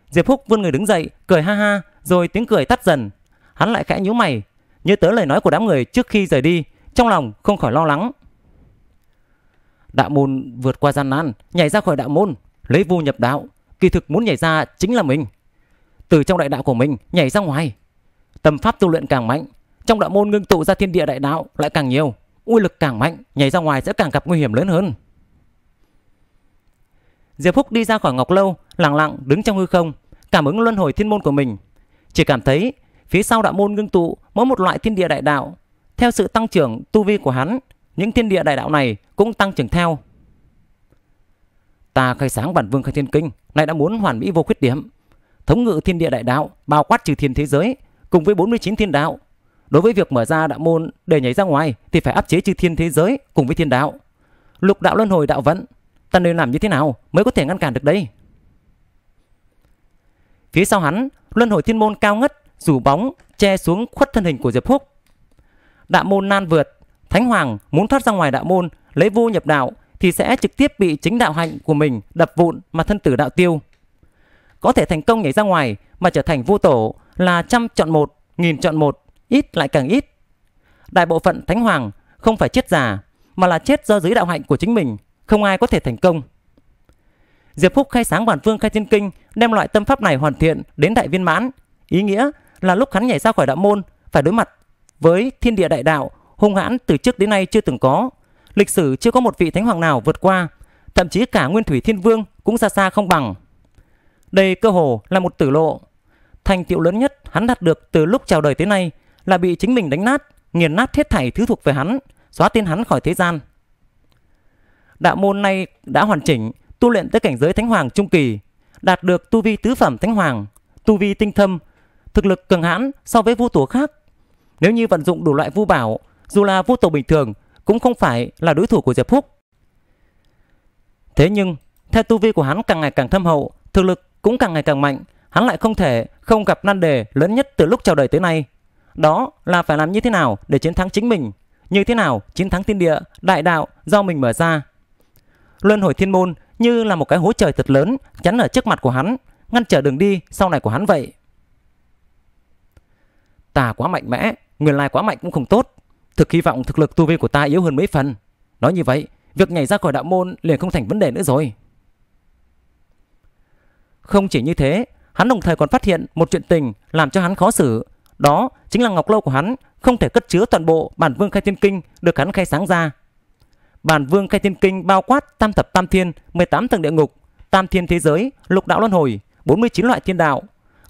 A: Diệp Phúc vươn người đứng dậy, cười ha ha, rồi tiếng cười tắt dần. Hắn lại khẽ nhíu mày, nhớ tới lời nói của đám người trước khi rời đi, trong lòng không khỏi lo lắng. Đạo môn vượt qua gian nan, nhảy ra khỏi đạo môn, lấy vu nhập đạo, kỳ thực muốn nhảy ra chính là mình. Từ trong đại đạo của mình nhảy ra ngoài, Tâm pháp tu luyện càng mạnh, trong đạo môn ngưng tụ ra thiên địa đại đạo lại càng nhiều, uy lực càng mạnh, nhảy ra ngoài sẽ càng gặp nguy hiểm lớn hơn. Diệp Phúc đi ra khỏi Ngọc Lâu, lặng lặng đứng trong hư không, cảm ứng luân hồi thiên môn của mình. Chỉ cảm thấy phía sau đạo môn ngưng tụ mỗi một loại thiên địa đại đạo. Theo sự tăng trưởng tu vi của hắn, những thiên địa đại đạo này cũng tăng trưởng theo. Ta khai sáng bản vương khai thiên kinh, này đã muốn hoàn mỹ vô khuyết điểm. Thống ngự thiên địa đại đạo, bao quát trừ thiên thế giới, cùng với 49 thiên đạo. Đối với việc mở ra đạo môn để nhảy ra ngoài thì phải áp chế chư thiên thế giới cùng với thiên đạo. Lục đạo luân hồi đạo vẫn, ta nên làm như thế nào mới có thể ngăn cản được đây? Phía sau hắn, luân hồi thiên môn cao ngất, rủ bóng, che xuống khuất thân hình của Diệp Húc. Đạo môn nan vượt, Thánh Hoàng muốn thoát ra ngoài đạo môn, lấy vô nhập đạo thì sẽ trực tiếp bị chính đạo hạnh của mình đập vụn mà thân tử đạo tiêu. Có thể thành công nhảy ra ngoài mà trở thành vô tổ là trăm chọn một, nghìn chọn một, ít lại càng ít. Đại bộ phận thánh hoàng không phải chết già, mà là chết do dưới đạo hạnh của chính mình, không ai có thể thành công. Diệp Phúc khai sáng bản phương khai thiên kinh, đem loại tâm pháp này hoàn thiện đến đại viên mãn, ý nghĩa là lúc hắn nhảy ra khỏi đạo môn phải đối mặt với thiên địa đại đạo hung hãn từ trước đến nay chưa từng có, lịch sử chưa có một vị thánh hoàng nào vượt qua, thậm chí cả Nguyên Thủy Thiên Vương cũng xa xa không bằng. Đây cơ hồ là một tử lộ Thành tiệu lớn nhất hắn đạt được từ lúc chào đời tới nay là bị chính mình đánh nát, nghiền nát hết thảy thứ thuộc về hắn, xóa tên hắn khỏi thế gian. Đạo môn này đã hoàn chỉnh, tu luyện tới cảnh giới Thánh Hoàng Trung Kỳ, đạt được tu vi tứ phẩm Thánh Hoàng, tu vi tinh thâm, thực lực cường hãn so với vô tổ khác. Nếu như vận dụng đủ loại vu bảo, dù là vô tổ bình thường cũng không phải là đối thủ của Diệp Phúc. Thế nhưng, theo tu vi của hắn càng ngày càng thâm hậu, thực lực cũng càng ngày càng mạnh, hắn lại không thể không gặp nan đề lớn nhất từ lúc chào đời tới nay. Đó là phải làm như thế nào để chiến thắng chính mình, như thế nào chiến thắng thiên địa, đại đạo do mình mở ra. Luân hồi thiên môn như là một cái hố trời thật lớn chắn ở trước mặt của hắn, ngăn trở đường đi sau này của hắn vậy. Tà quá mạnh mẽ, nguyên lai quá mạnh cũng không tốt. Thực hy vọng thực lực tu vi của ta yếu hơn mấy phần. Nói như vậy, việc nhảy ra khỏi đạo môn liền không thành vấn đề nữa rồi. Không chỉ như thế, Hắn đồng thời còn phát hiện một chuyện tình làm cho hắn khó xử, đó chính là ngọc lâu của hắn không thể cất chứa toàn bộ bản vương khai thiên kinh được hắn khai sáng ra. Bản vương khai thiên kinh bao quát tam thập tam thiên, 18 tầng địa ngục, tam thiên thế giới, lục đạo luân hồi, 49 loại thiên đạo.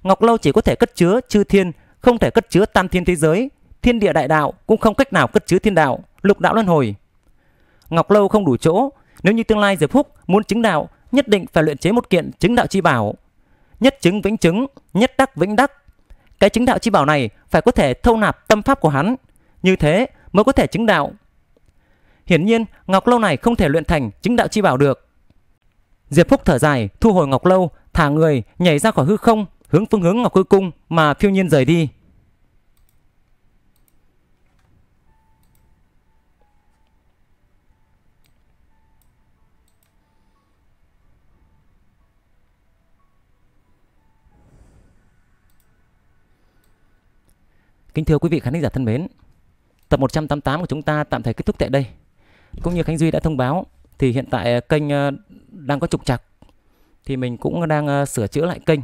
A: Ngọc lâu chỉ có thể cất chứa chư thiên, không thể cất chứa tam thiên thế giới, thiên địa đại đạo cũng không cách nào cất chứa thiên đạo, lục đạo luân hồi. Ngọc lâu không đủ chỗ, nếu như tương lai Diệp Phúc muốn chứng đạo, nhất định phải luyện chế một kiện chứng đạo chi bảo nhất chứng vĩnh chứng, nhất đắc vĩnh đắc. Cái chứng đạo chi bảo này phải có thể thâu nạp tâm pháp của hắn, như thế mới có thể chứng đạo. Hiển nhiên, Ngọc Lâu này không thể luyện thành chứng đạo chi bảo được. Diệp Phúc thở dài, thu hồi Ngọc Lâu, thả người, nhảy ra khỏi hư không, hướng phương hướng Ngọc Hư Cung mà phiêu nhiên rời đi. Kính thưa quý vị khán giả thân mến, tập 188 của chúng ta tạm thời kết thúc tại đây. Cũng như Khánh Duy đã thông báo thì hiện tại ờ, kênh ờ, đang có trục trặc thì mình cũng đang ờ, sửa chữa lại kênh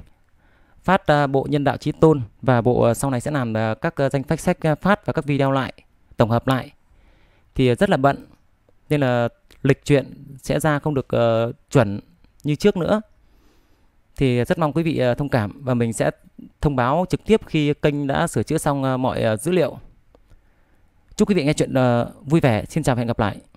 A: phát bộ nhân đạo trí tôn và bộ sau này sẽ làm các danh sách sách phát và các video lại tổng hợp lại thì rất là bận nên là lịch chuyện sẽ ra không được chuẩn như trước nữa thì rất mong quý vị ờ, thông cảm và mình sẽ thông báo trực tiếp khi kênh đã sửa chữa xong ờ, mọi ờ, dữ liệu. Chúc quý vị nghe chuyện vui vẻ. Xin chào và hẹn gặp lại.